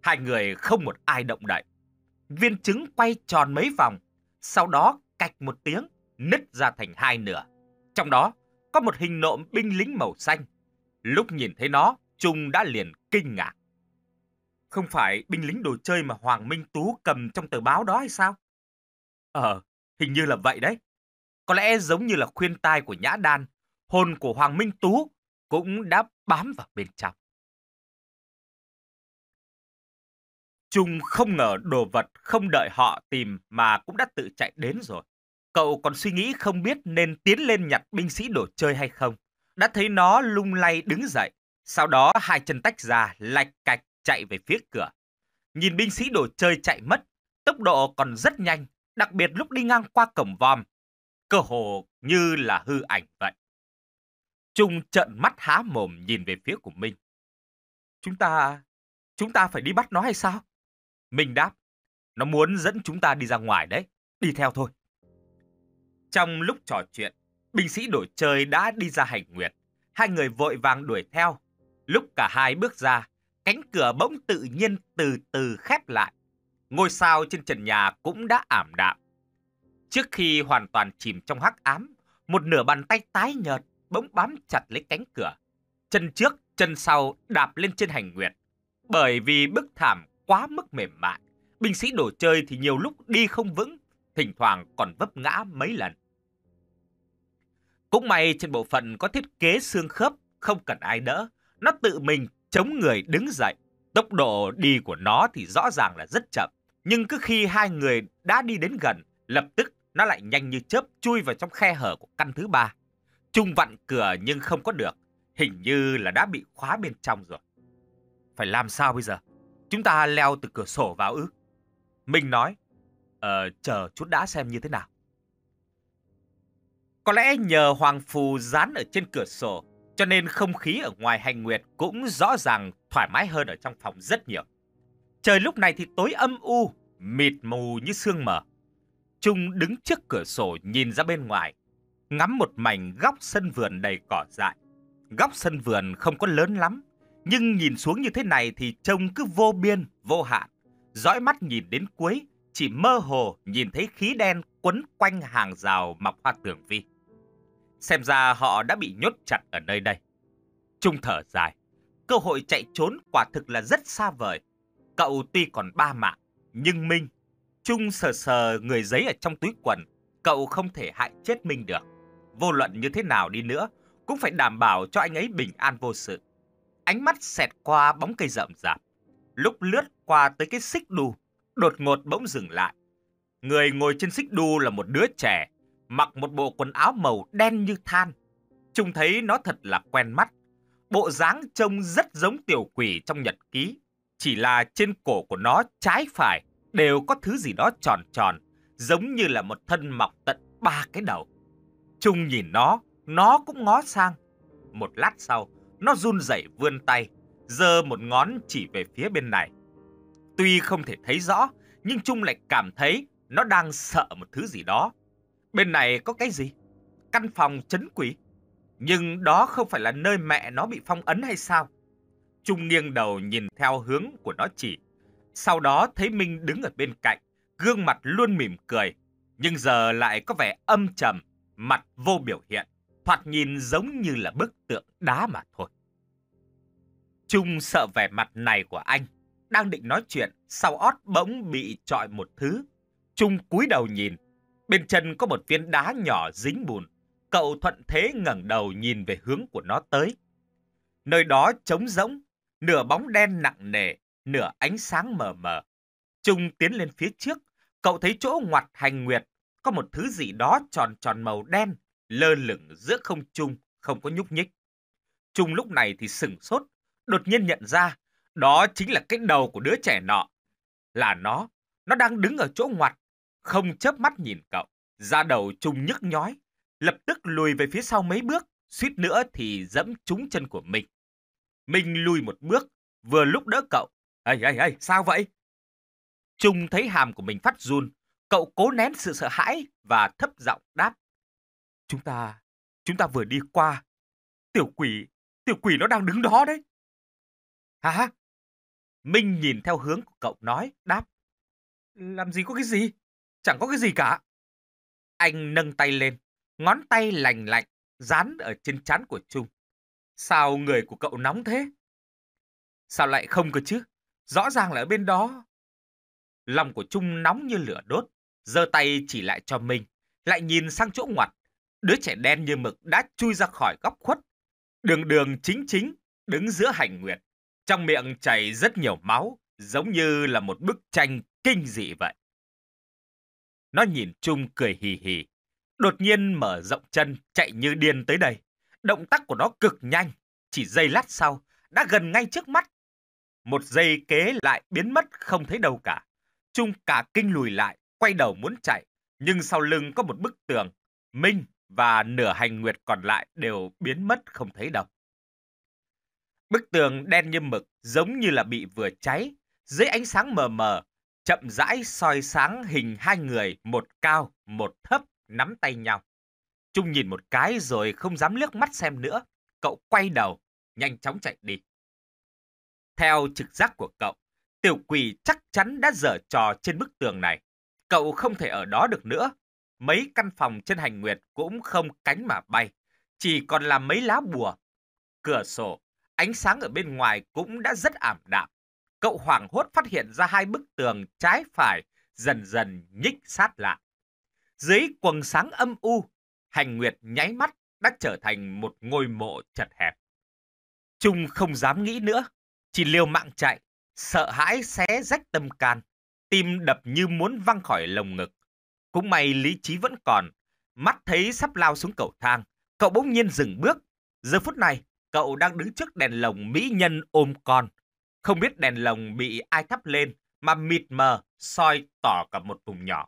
Hai người không một ai động đậy. Viên trứng quay tròn mấy vòng, sau đó cạch một tiếng, nứt ra thành hai nửa. Trong đó có một hình nộm binh lính màu xanh. Lúc nhìn thấy nó, Trung đã liền kinh ngạc. Không phải binh lính đồ chơi mà Hoàng Minh Tú cầm trong tờ báo đó hay sao? Ờ, hình như là vậy đấy. Có lẽ giống như là khuyên tai của Nhã Đan, hồn của Hoàng Minh Tú cũng đã bám vào bên trong. Trung không ngờ đồ vật không đợi họ tìm mà cũng đã tự chạy đến rồi. Cậu còn suy nghĩ không biết nên tiến lên nhặt binh sĩ đồ chơi hay không. Đã thấy nó lung lay đứng dậy, sau đó hai chân tách ra lạch cạch chạy về phía cửa. Nhìn binh sĩ đồ chơi chạy mất, tốc độ còn rất nhanh, đặc biệt lúc đi ngang qua cổng vòm. Cơ hồ như là hư ảnh vậy. Trung trợn mắt há mồm nhìn về phía của mình Chúng ta... chúng ta phải đi bắt nó hay sao? mình đáp. Nó muốn dẫn chúng ta đi ra ngoài đấy. Đi theo thôi. Trong lúc trò chuyện, binh sĩ đổi chơi đã đi ra hành nguyệt. Hai người vội vàng đuổi theo. Lúc cả hai bước ra, cánh cửa bỗng tự nhiên từ từ khép lại. Ngôi sao trên trần nhà cũng đã ảm đạm. Trước khi hoàn toàn chìm trong hắc ám, một nửa bàn tay tái nhợt bỗng bám chặt lấy cánh cửa. Chân trước, chân sau đạp lên trên hành nguyệt. Bởi vì bức thảm quá mức mềm mại, binh sĩ đồ chơi thì nhiều lúc đi không vững, thỉnh thoảng còn vấp ngã mấy lần. Cũng may trên bộ phận có thiết kế xương khớp không cần ai đỡ, nó tự mình chống người đứng dậy. Tốc độ đi của nó thì rõ ràng là rất chậm, nhưng cứ khi hai người đã đi đến gần, lập tức nó lại nhanh như chớp chui vào trong khe hở của căn thứ ba. Trung vặn cửa nhưng không có được, hình như là đã bị khóa bên trong rồi. Phải làm sao bây giờ? Chúng ta leo từ cửa sổ vào ư? Mình nói, Ờ, chờ chút đã xem như thế nào. Có lẽ nhờ Hoàng Phù dán ở trên cửa sổ, cho nên không khí ở ngoài hành nguyệt cũng rõ ràng thoải mái hơn ở trong phòng rất nhiều. Trời lúc này thì tối âm u, mịt mù như sương mờ. Trung đứng trước cửa sổ nhìn ra bên ngoài, ngắm một mảnh góc sân vườn đầy cỏ dại. Góc sân vườn không có lớn lắm, nhưng nhìn xuống như thế này thì trông cứ vô biên, vô hạn. Dõi mắt nhìn đến cuối, chỉ mơ hồ nhìn thấy khí đen quấn quanh hàng rào mọc Hoa Tường Vi. Xem ra họ đã bị nhốt chặt ở nơi đây. Trung thở dài, cơ hội chạy trốn quả thực là rất xa vời. Cậu tuy còn ba mạng, nhưng Minh, Trung sờ sờ người giấy ở trong túi quần, cậu không thể hại chết Minh được. Vô luận như thế nào đi nữa, cũng phải đảm bảo cho anh ấy bình an vô sự. Ánh mắt xẹt qua bóng cây rậm rạp, lúc lướt qua tới cái xích đu đột ngột bỗng dừng lại. Người ngồi trên xích đu là một đứa trẻ, mặc một bộ quần áo màu đen như than. Trung thấy nó thật là quen mắt. Bộ dáng trông rất giống tiểu quỷ trong nhật ký. Chỉ là trên cổ của nó trái phải đều có thứ gì đó tròn tròn, giống như là một thân mọc tận ba cái đầu. Trung nhìn nó, nó cũng ngó sang. Một lát sau, nó run rẩy vươn tay, giơ một ngón chỉ về phía bên này. Tuy không thể thấy rõ, nhưng Trung lại cảm thấy nó đang sợ một thứ gì đó. Bên này có cái gì? Căn phòng chấn quỷ. Nhưng đó không phải là nơi mẹ nó bị phong ấn hay sao? Trung nghiêng đầu nhìn theo hướng của nó chỉ. Sau đó thấy Minh đứng ở bên cạnh, gương mặt luôn mỉm cười. Nhưng giờ lại có vẻ âm trầm, mặt vô biểu hiện, thoạt nhìn giống như là bức tượng đá mà thôi. Trung sợ vẻ mặt này của anh, đang định nói chuyện, sau ót bỗng bị trọi một thứ. Trung cúi đầu nhìn, bên chân có một viên đá nhỏ dính bùn. Cậu thuận thế ngẩng đầu nhìn về hướng của nó tới. Nơi đó trống rỗng, nửa bóng đen nặng nề, nửa ánh sáng mờ mờ. Trung tiến lên phía trước, cậu thấy chỗ ngoặt hành nguyệt, có một thứ gì đó tròn tròn màu đen, lơ lửng giữa không trung, không có nhúc nhích. Trung lúc này thì sửng sốt, đột nhiên nhận ra đó chính là cái đầu của đứa trẻ nọ. Là nó, nó đang đứng ở chỗ ngoặt, không chớp mắt nhìn cậu, da đầu trùng nhức nhói, lập tức lùi về phía sau mấy bước, suýt nữa thì dẫm trúng chân của mình. Mình lùi một bước, vừa lúc đỡ cậu. Ây, ây, ây, sao vậy? Trung thấy hàm của mình phát run, cậu cố nén sự sợ hãi và thấp giọng đáp. Chúng ta, chúng ta vừa đi qua. Tiểu quỷ, tiểu quỷ nó đang đứng đó đấy. Hả? Minh nhìn theo hướng của cậu nói, đáp. Làm gì có cái gì? Chẳng có cái gì cả. Anh nâng tay lên, ngón tay lành lạnh, dán ở trên chán của Trung. Sao người của cậu nóng thế? Sao lại không cơ chứ? Rõ ràng là ở bên đó. Lòng của Trung nóng như lửa đốt, giơ tay chỉ lại cho mình, lại nhìn sang chỗ ngoặt. Đứa trẻ đen như mực đã chui ra khỏi góc khuất. Đường đường chính chính, đứng giữa hành nguyệt. Trong miệng chảy rất nhiều máu, giống như là một bức tranh kinh dị vậy. Nó nhìn Trung cười hì hì, đột nhiên mở rộng chân chạy như điên tới đây. Động tác của nó cực nhanh, chỉ giây lát sau, đã gần ngay trước mắt. Một giây kế lại biến mất không thấy đâu cả. Trung cả kinh lùi lại, quay đầu muốn chạy, nhưng sau lưng có một bức tường. Minh và nửa hành nguyệt còn lại đều biến mất không thấy đâu. Bức tường đen như mực giống như là bị vừa cháy, dưới ánh sáng mờ mờ, chậm rãi soi sáng hình hai người một cao một thấp nắm tay nhau. Trung nhìn một cái rồi không dám liếc mắt xem nữa, cậu quay đầu, nhanh chóng chạy đi. Theo trực giác của cậu, tiểu quỷ chắc chắn đã dở trò trên bức tường này. Cậu không thể ở đó được nữa. Mấy căn phòng trên hành nguyệt cũng không cánh mà bay, chỉ còn là mấy lá bùa. Cửa sổ Ánh sáng ở bên ngoài cũng đã rất ảm đạm. Cậu hoảng hốt phát hiện ra hai bức tường trái phải dần dần nhích sát lại. Dưới quần sáng âm u, Hành Nguyệt nháy mắt đã trở thành một ngôi mộ chật hẹp. Trung không dám nghĩ nữa, chỉ liều mạng chạy, sợ hãi xé rách tâm can, tim đập như muốn văng khỏi lồng ngực. Cũng may lý trí vẫn còn, mắt thấy sắp lao xuống cầu thang, cậu bỗng nhiên dừng bước. Giờ phút này, cậu đang đứng trước đèn lồng mỹ nhân ôm con. Không biết đèn lồng bị ai thắp lên mà mịt mờ soi tỏ cả một vùng nhỏ.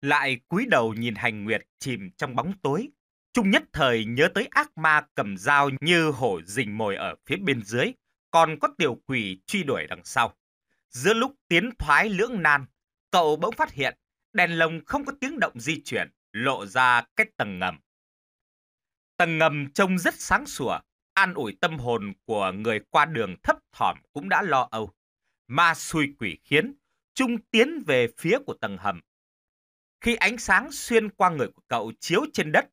Lại cúi đầu nhìn hành nguyệt chìm trong bóng tối. Trung nhất thời nhớ tới ác ma cầm dao như hổ rình mồi ở phía bên dưới, còn có tiểu quỷ truy đuổi đằng sau. Giữa lúc tiến thoái lưỡng nan, cậu bỗng phát hiện đèn lồng không có tiếng động di chuyển, lộ ra cái tầng ngầm. Tầng ngầm trông rất sáng sủa, an ủi tâm hồn của người qua đường thấp thỏm cũng đã lo âu. Ma xui quỷ khiến, Trung tiến về phía của tầng hầm. Khi ánh sáng xuyên qua người của cậu chiếu trên đất,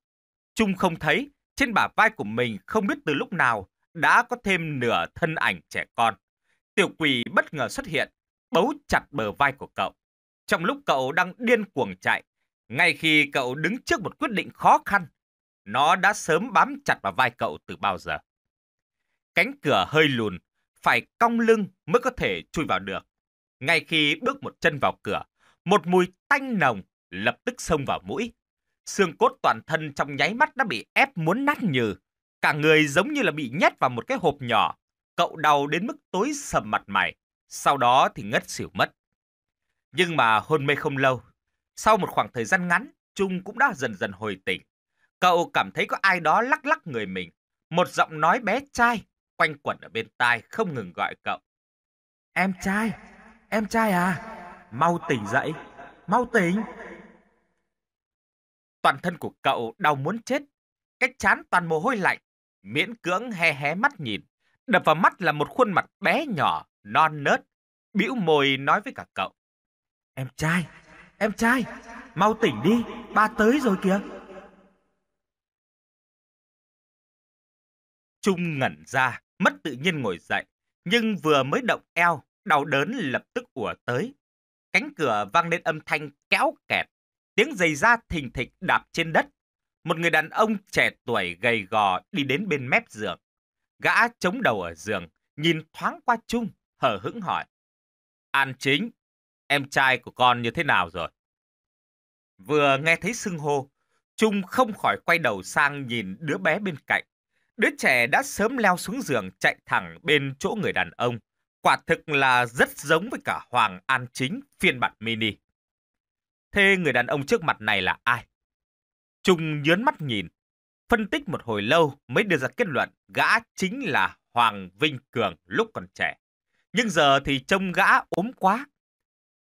Trung không thấy trên bả vai của mình không biết từ lúc nào đã có thêm nửa thân ảnh trẻ con. Tiểu quỷ bất ngờ xuất hiện, bấu chặt bờ vai của cậu. Trong lúc cậu đang điên cuồng chạy, ngay khi cậu đứng trước một quyết định khó khăn, nó đã sớm bám chặt vào vai cậu từ bao giờ. Cánh cửa hơi lùn, phải cong lưng mới có thể chui vào được. Ngay khi bước một chân vào cửa, một mùi tanh nồng lập tức xông vào mũi. Xương cốt toàn thân trong nháy mắt đã bị ép muốn nát nhừ. Cả người giống như là bị nhét vào một cái hộp nhỏ. Cậu đau đến mức tối sầm mặt mày, sau đó thì ngất xỉu mất. Nhưng mà hôn mê không lâu. Sau một khoảng thời gian ngắn, Trung cũng đã dần dần hồi tỉnh. Cậu cảm thấy có ai đó lắc lắc người mình. Một giọng nói bé trai quanh quẩn ở bên tai không ngừng gọi cậu. Em trai, em trai à, mau tỉnh dậy, mau tỉnh. Toàn thân của cậu đau muốn chết, cách chán toàn mồ hôi lạnh, miễn cưỡng hé hé mắt nhìn. Đập vào mắt là một khuôn mặt bé nhỏ, non nớt, bĩu môi nói với cả cậu. Em trai, em trai, mau tỉnh đi, ba tới rồi kìa. Trung ngẩn ra, mất tự nhiên ngồi dậy, nhưng vừa mới động eo, đau đớn lập tức ùa tới. Cánh cửa vang lên âm thanh kéo kẹt, tiếng giày da thình thịch đạp trên đất. Một người đàn ông trẻ tuổi gầy gò đi đến bên mép giường. Gã chống đầu ở giường, nhìn thoáng qua Trung, hờ hững hỏi. An chính, em trai của con như thế nào rồi? Vừa nghe thấy xưng hô, Trung không khỏi quay đầu sang nhìn đứa bé bên cạnh. Đứa trẻ đã sớm leo xuống giường chạy thẳng bên chỗ người đàn ông. Quả thực là rất giống với cả Hoàng An Chính phiên bản mini. Thế người đàn ông trước mặt này là ai? Trung nhớn mắt nhìn, phân tích một hồi lâu mới đưa ra kết luận gã chính là Hoàng Vinh Cường lúc còn trẻ. Nhưng giờ thì trông gã ốm quá.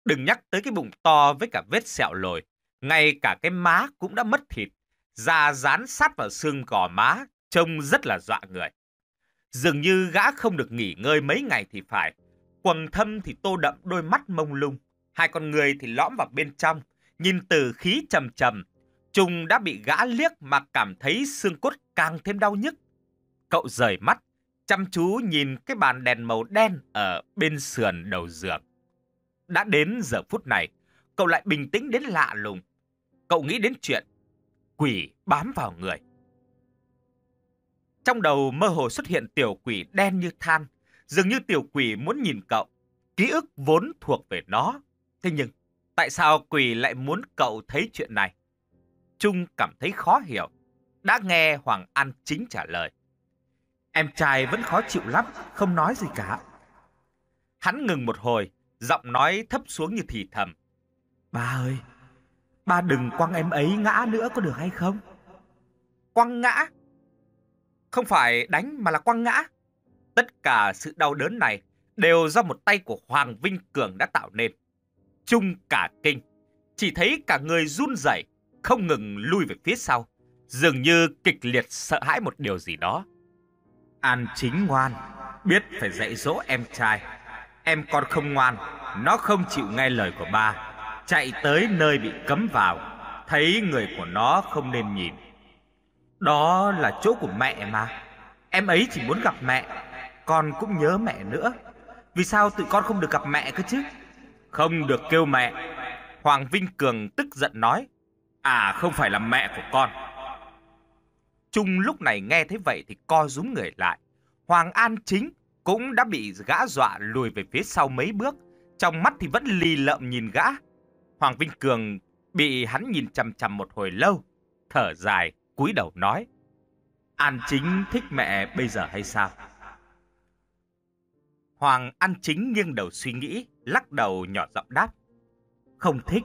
Đừng nhắc tới cái bụng to với cả vết sẹo lồi, ngay cả cái má cũng đã mất thịt, da dán sát vào xương gò má trông rất là dọa người. Dường như gã không được nghỉ ngơi mấy ngày thì phải, quần thâm thì tô đậm đôi mắt mông lung, hai con người thì lõm vào bên trong, nhìn từ khí trầm trầm. Trung đã bị gã liếc mà cảm thấy xương cốt càng thêm đau nhức. Cậu rời mắt, chăm chú nhìn cái bàn đèn màu đen ở bên sườn đầu giường. Đã đến giờ phút này, cậu lại bình tĩnh đến lạ lùng. Cậu nghĩ đến chuyện quỷ bám vào người. Trong đầu mơ hồ xuất hiện tiểu quỷ đen như than, dường như tiểu quỷ muốn nhìn cậu. Ký ức vốn thuộc về nó. Thế nhưng, tại sao quỷ lại muốn cậu thấy chuyện này? Trung cảm thấy khó hiểu. Đã nghe Hoàng An chính trả lời. Em trai vẫn khó chịu lắm, không nói gì cả. Hắn ngừng một hồi, giọng nói thấp xuống như thì thầm. Ba ơi, ba đừng quăng em ấy ngã nữa có được hay không? Quăng ngã? Không phải đánh mà là quăng ngã. Tất cả sự đau đớn này đều do một tay của Hoàng Vinh Cường đã tạo nên. trung cả kinh, chỉ thấy cả người run rẩy, không ngừng lui về phía sau, dường như kịch liệt sợ hãi một điều gì đó. An chính ngoan, biết phải dạy dỗ em trai. Em con không ngoan, nó không chịu nghe lời của ba, chạy tới nơi bị cấm vào, thấy người của nó không nên nhìn đó là chỗ của mẹ mà Em ấy chỉ muốn gặp mẹ Con cũng nhớ mẹ nữa Vì sao tụi con không được gặp mẹ cơ chứ Không được kêu mẹ Hoàng Vinh Cường tức giận nói À không phải là mẹ của con Trung lúc này nghe thấy vậy thì co rúm người lại Hoàng An chính cũng đã bị gã dọa lùi về phía sau mấy bước Trong mắt thì vẫn lì lợm nhìn gã Hoàng Vinh Cường bị hắn nhìn chằm chằm một hồi lâu Thở dài cúi đầu nói an chính thích mẹ bây giờ hay sao hoàng an chính nghiêng đầu suy nghĩ lắc đầu nhỏ giọng đáp không thích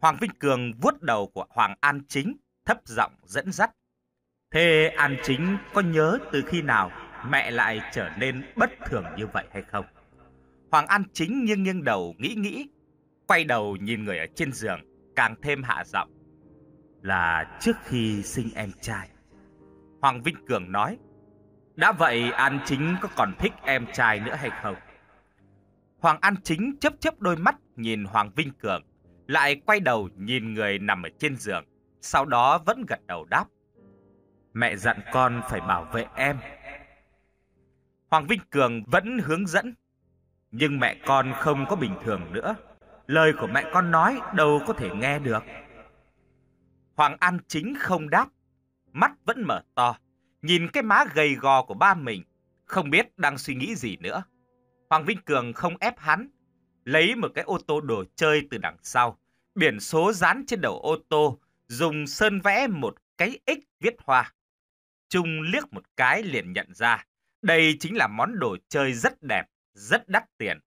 hoàng vinh cường vuốt đầu của hoàng an chính thấp giọng dẫn dắt thế an chính có nhớ từ khi nào mẹ lại trở nên bất thường như vậy hay không hoàng an chính nghiêng nghiêng đầu nghĩ nghĩ quay đầu nhìn người ở trên giường càng thêm hạ giọng là trước khi sinh em trai. Hoàng Vinh Cường nói, đã vậy An Chính có còn thích em trai nữa hay không? Hoàng An Chính chấp chấp đôi mắt nhìn Hoàng Vinh Cường, lại quay đầu nhìn người nằm ở trên giường, sau đó vẫn gật đầu đáp. Mẹ dặn con phải bảo vệ em. Hoàng Vinh Cường vẫn hướng dẫn, nhưng mẹ con không có bình thường nữa. Lời của mẹ con nói đâu có thể nghe được. Hoàng An chính không đáp. Mắt vẫn mở to, nhìn cái má gầy gò của ba mình, không biết đang suy nghĩ gì nữa. Hoàng Vinh Cường không ép hắn, lấy một cái ô tô đồ chơi từ đằng sau, biển số dán trên đầu ô tô, dùng sơn vẽ một cái X viết hoa. Trung liếc một cái liền nhận ra, đây chính là món đồ chơi rất đẹp, rất đắt tiền.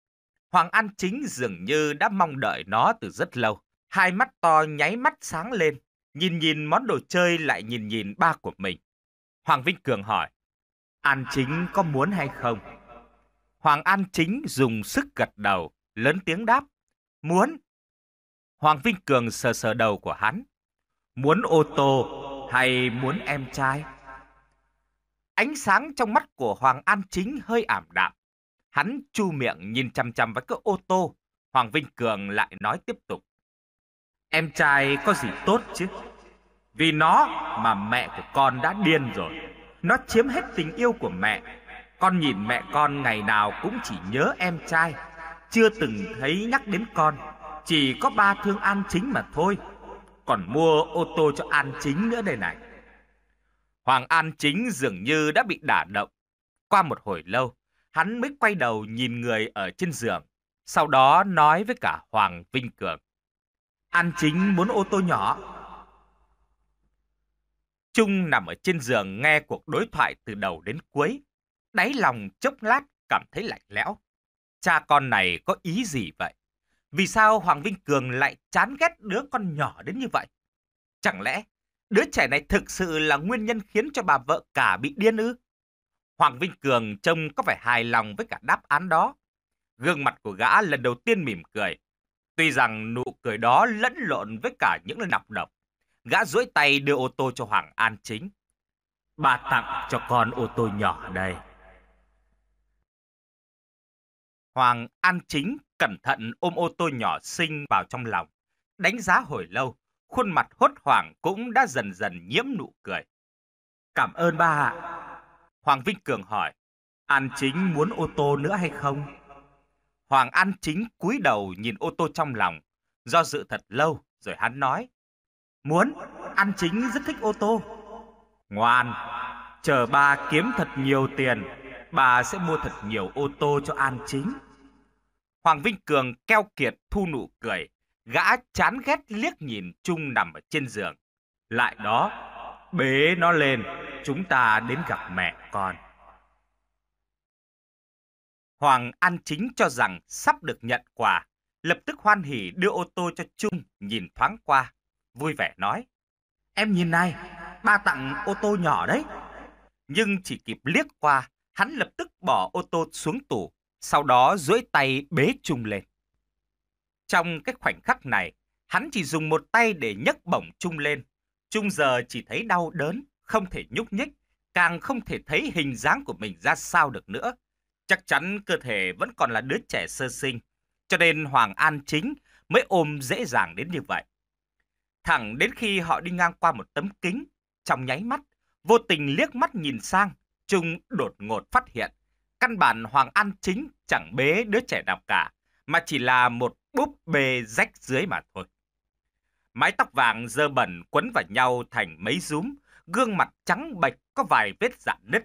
Hoàng An Chính dường như đã mong đợi nó từ rất lâu. Hai mắt to nháy mắt sáng lên, nhìn nhìn món đồ chơi lại nhìn nhìn ba của mình. Hoàng Vinh Cường hỏi, An Chính có muốn hay không? Hoàng An Chính dùng sức gật đầu, lớn tiếng đáp, muốn. Hoàng Vinh Cường sờ sờ đầu của hắn, muốn ô tô hay muốn em trai? Ánh sáng trong mắt của Hoàng An Chính hơi ảm đạm. Hắn chu miệng nhìn chăm chăm với cái ô tô. Hoàng Vinh Cường lại nói tiếp tục. Em trai có gì tốt chứ? Vì nó mà mẹ của con đã điên rồi. Nó chiếm hết tình yêu của mẹ. Con nhìn mẹ con ngày nào cũng chỉ nhớ em trai, chưa từng thấy nhắc đến con, chỉ có ba thương An Chính mà thôi. Còn mua ô tô cho An Chính nữa đây này. Hoàng An Chính dường như đã bị đả động. Qua một hồi lâu, hắn mới quay đầu nhìn người ở trên giường, sau đó nói với cả Hoàng Vinh Cường. An Chính muốn ô tô nhỏ. Trung nằm ở trên giường nghe cuộc đối thoại từ đầu đến cuối. Đáy lòng chốc lát cảm thấy lạnh lẽo. Cha con này có ý gì vậy? Vì sao Hoàng Vinh Cường lại chán ghét đứa con nhỏ đến như vậy? Chẳng lẽ đứa trẻ này thực sự là nguyên nhân khiến cho bà vợ cả bị điên ư? Hoàng Vinh Cường trông có vẻ hài lòng với cả đáp án đó. Gương mặt của gã lần đầu tiên mỉm cười, Tuy rằng nụ cười đó lẫn lộn với cả những lời nọc độc, gã duỗi tay đưa ô tô cho Hoàng An Chính. Bà tặng cho con ô tô nhỏ đây. Hoàng An Chính cẩn thận ôm ô tô nhỏ xinh vào trong lòng, đánh giá hồi lâu, khuôn mặt hốt hoảng cũng đã dần dần nhiễm nụ cười. Cảm ơn ba ạ. Hoàng Vinh Cường hỏi, An Chính muốn ô tô nữa hay không? Hoàng An Chính cúi đầu nhìn ô tô trong lòng, do dự thật lâu rồi hắn nói. Muốn, An Chính rất thích ô tô. Ngoan, chờ bà kiếm thật nhiều tiền, bà sẽ mua thật nhiều ô tô cho An Chính. Hoàng Vinh Cường keo kiệt thu nụ cười, gã chán ghét liếc nhìn Trung nằm ở trên giường. Lại đó, bế nó lên, chúng ta đến gặp mẹ con. Hoàng An Chính cho rằng sắp được nhận quà, lập tức hoan hỉ đưa ô tô cho Trung nhìn thoáng qua, vui vẻ nói. Em nhìn này, ba tặng ô tô nhỏ đấy. Nhưng chỉ kịp liếc qua, hắn lập tức bỏ ô tô xuống tủ, sau đó duỗi tay bế Trung lên. Trong cái khoảnh khắc này, hắn chỉ dùng một tay để nhấc bổng Trung lên. Trung giờ chỉ thấy đau đớn, không thể nhúc nhích, càng không thể thấy hình dáng của mình ra sao được nữa. Chắc chắn cơ thể vẫn còn là đứa trẻ sơ sinh, cho nên Hoàng An chính mới ôm dễ dàng đến như vậy. Thẳng đến khi họ đi ngang qua một tấm kính, trong nháy mắt, vô tình liếc mắt nhìn sang, Trung đột ngột phát hiện, căn bản Hoàng An chính chẳng bế đứa trẻ nào cả, mà chỉ là một búp bê rách dưới mà thôi. Mái tóc vàng dơ bẩn quấn vào nhau thành mấy rúm, gương mặt trắng bạch có vài vết rạn nứt,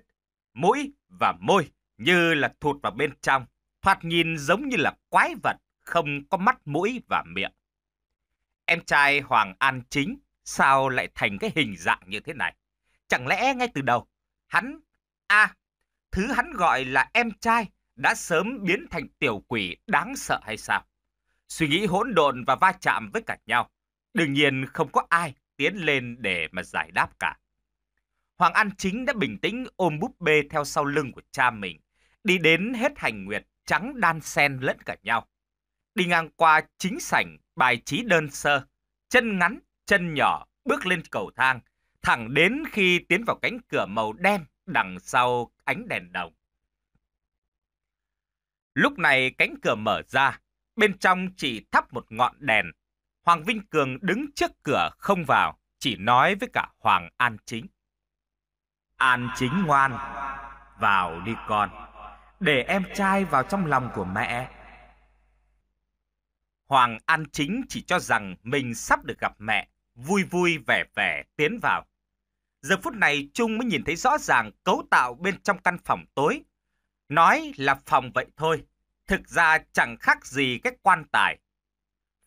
mũi và môi như là thụt vào bên trong, thoạt nhìn giống như là quái vật, không có mắt mũi và miệng. Em trai Hoàng An Chính sao lại thành cái hình dạng như thế này? Chẳng lẽ ngay từ đầu, hắn, a thứ hắn gọi là em trai đã sớm biến thành tiểu quỷ đáng sợ hay sao? Suy nghĩ hỗn độn và va chạm với cả nhau, đương nhiên không có ai tiến lên để mà giải đáp cả. Hoàng An Chính đã bình tĩnh ôm búp bê theo sau lưng của cha mình, đi đến hết hành nguyệt trắng đan sen lẫn cả nhau. Đi ngang qua chính sảnh bài trí đơn sơ, chân ngắn, chân nhỏ bước lên cầu thang, thẳng đến khi tiến vào cánh cửa màu đen đằng sau ánh đèn đồng. Lúc này cánh cửa mở ra, bên trong chỉ thắp một ngọn đèn. Hoàng Vinh Cường đứng trước cửa không vào, chỉ nói với cả Hoàng An Chính. An Chính ngoan, vào đi con để em trai vào trong lòng của mẹ. Hoàng An Chính chỉ cho rằng mình sắp được gặp mẹ, vui vui vẻ vẻ tiến vào. Giờ phút này Trung mới nhìn thấy rõ ràng cấu tạo bên trong căn phòng tối. Nói là phòng vậy thôi, thực ra chẳng khác gì cái quan tài.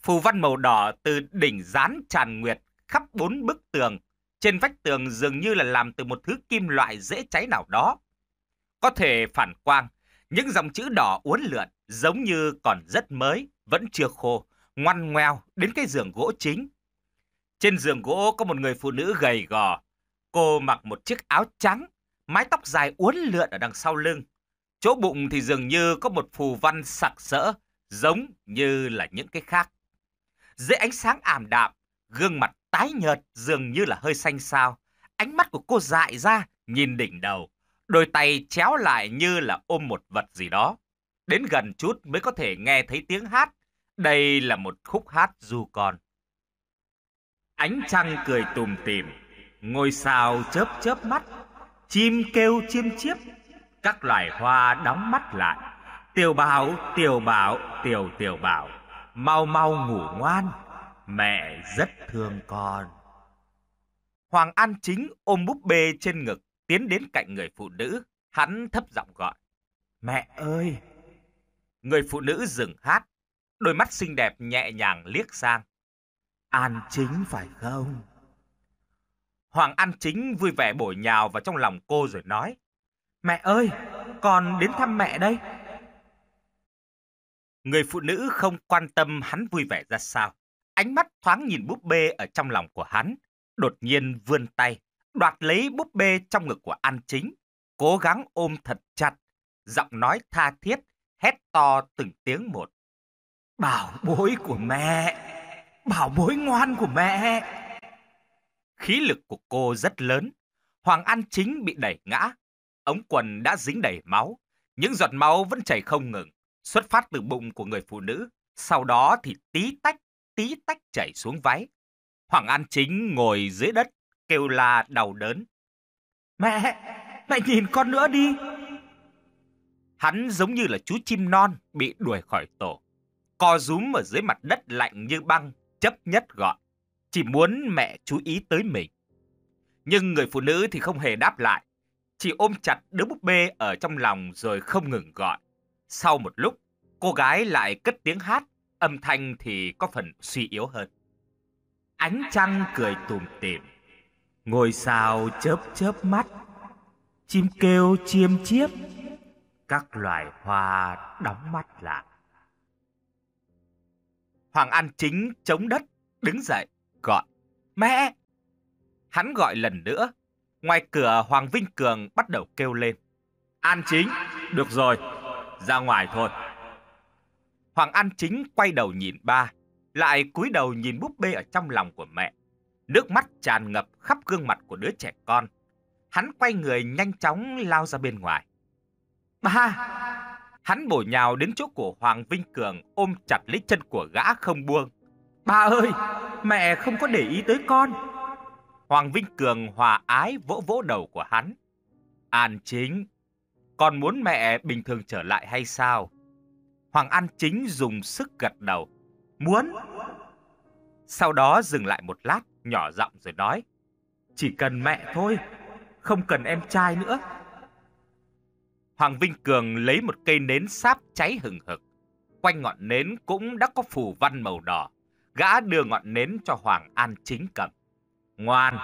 Phù văn màu đỏ từ đỉnh rán tràn nguyệt khắp bốn bức tường. Trên vách tường dường như là làm từ một thứ kim loại dễ cháy nào đó. Có thể phản quang, những dòng chữ đỏ uốn lượn giống như còn rất mới, vẫn chưa khô, ngoan ngoèo đến cái giường gỗ chính. Trên giường gỗ có một người phụ nữ gầy gò. Cô mặc một chiếc áo trắng, mái tóc dài uốn lượn ở đằng sau lưng. Chỗ bụng thì dường như có một phù văn sặc sỡ, giống như là những cái khác. Dưới ánh sáng ảm đạm, gương mặt tái nhợt dường như là hơi xanh xao. Ánh mắt của cô dại ra, nhìn đỉnh đầu đôi tay chéo lại như là ôm một vật gì đó. Đến gần chút mới có thể nghe thấy tiếng hát. Đây là một khúc hát du con. Ánh trăng cười tùm tìm, ngôi sao chớp chớp mắt, chim kêu chim chiếp, các loài hoa đóng mắt lại. Tiểu bảo, tiểu bảo, tiểu tiểu bảo, mau mau ngủ ngoan, mẹ rất thương con. Hoàng An Chính ôm búp bê trên ngực tiến đến cạnh người phụ nữ, hắn thấp giọng gọi. Mẹ ơi! Người phụ nữ dừng hát, đôi mắt xinh đẹp nhẹ nhàng liếc sang. An chính phải không? Hoàng An chính vui vẻ bổ nhào vào trong lòng cô rồi nói. Mẹ ơi, con đến thăm mẹ đây. Người phụ nữ không quan tâm hắn vui vẻ ra sao. Ánh mắt thoáng nhìn búp bê ở trong lòng của hắn, đột nhiên vươn tay, đoạt lấy búp bê trong ngực của An Chính, cố gắng ôm thật chặt, giọng nói tha thiết, hét to từng tiếng một. Bảo bối của mẹ, bảo bối ngoan của mẹ. Khí lực của cô rất lớn, Hoàng An Chính bị đẩy ngã, ống quần đã dính đầy máu, những giọt máu vẫn chảy không ngừng, xuất phát từ bụng của người phụ nữ, sau đó thì tí tách, tí tách chảy xuống váy. Hoàng An Chính ngồi dưới đất kêu la đau đớn. Mẹ, mẹ nhìn con nữa đi. Hắn giống như là chú chim non bị đuổi khỏi tổ. Co rúm ở dưới mặt đất lạnh như băng, chấp nhất gọi. Chỉ muốn mẹ chú ý tới mình. Nhưng người phụ nữ thì không hề đáp lại. Chỉ ôm chặt đứa búp bê ở trong lòng rồi không ngừng gọi. Sau một lúc, cô gái lại cất tiếng hát, âm thanh thì có phần suy yếu hơn. Ánh trăng cười tùm tìm ngồi sao chớp chớp mắt, chim kêu chiêm chiếp, các loài hoa đóng mắt lại. Hoàng An Chính chống đất, đứng dậy, gọi, mẹ! Hắn gọi lần nữa, ngoài cửa Hoàng Vinh Cường bắt đầu kêu lên. An Chính, được rồi, ra ngoài thôi. Hoàng An Chính quay đầu nhìn ba, lại cúi đầu nhìn búp bê ở trong lòng của mẹ. Nước mắt tràn ngập khắp gương mặt của đứa trẻ con. Hắn quay người nhanh chóng lao ra bên ngoài. Ba! Hắn bổ nhào đến chỗ của Hoàng Vinh Cường ôm chặt lấy chân của gã không buông. Ba ơi! Mẹ không có để ý tới con! Hoàng Vinh Cường hòa ái vỗ vỗ đầu của hắn. An chính! Con muốn mẹ bình thường trở lại hay sao? Hoàng An chính dùng sức gật đầu. Muốn! Sau đó dừng lại một lát, nhỏ giọng rồi nói. Chỉ cần mẹ thôi, không cần em trai nữa. Hoàng Vinh Cường lấy một cây nến sáp cháy hừng hực. Quanh ngọn nến cũng đã có phủ văn màu đỏ. Gã đưa ngọn nến cho Hoàng An Chính cầm. Ngoan,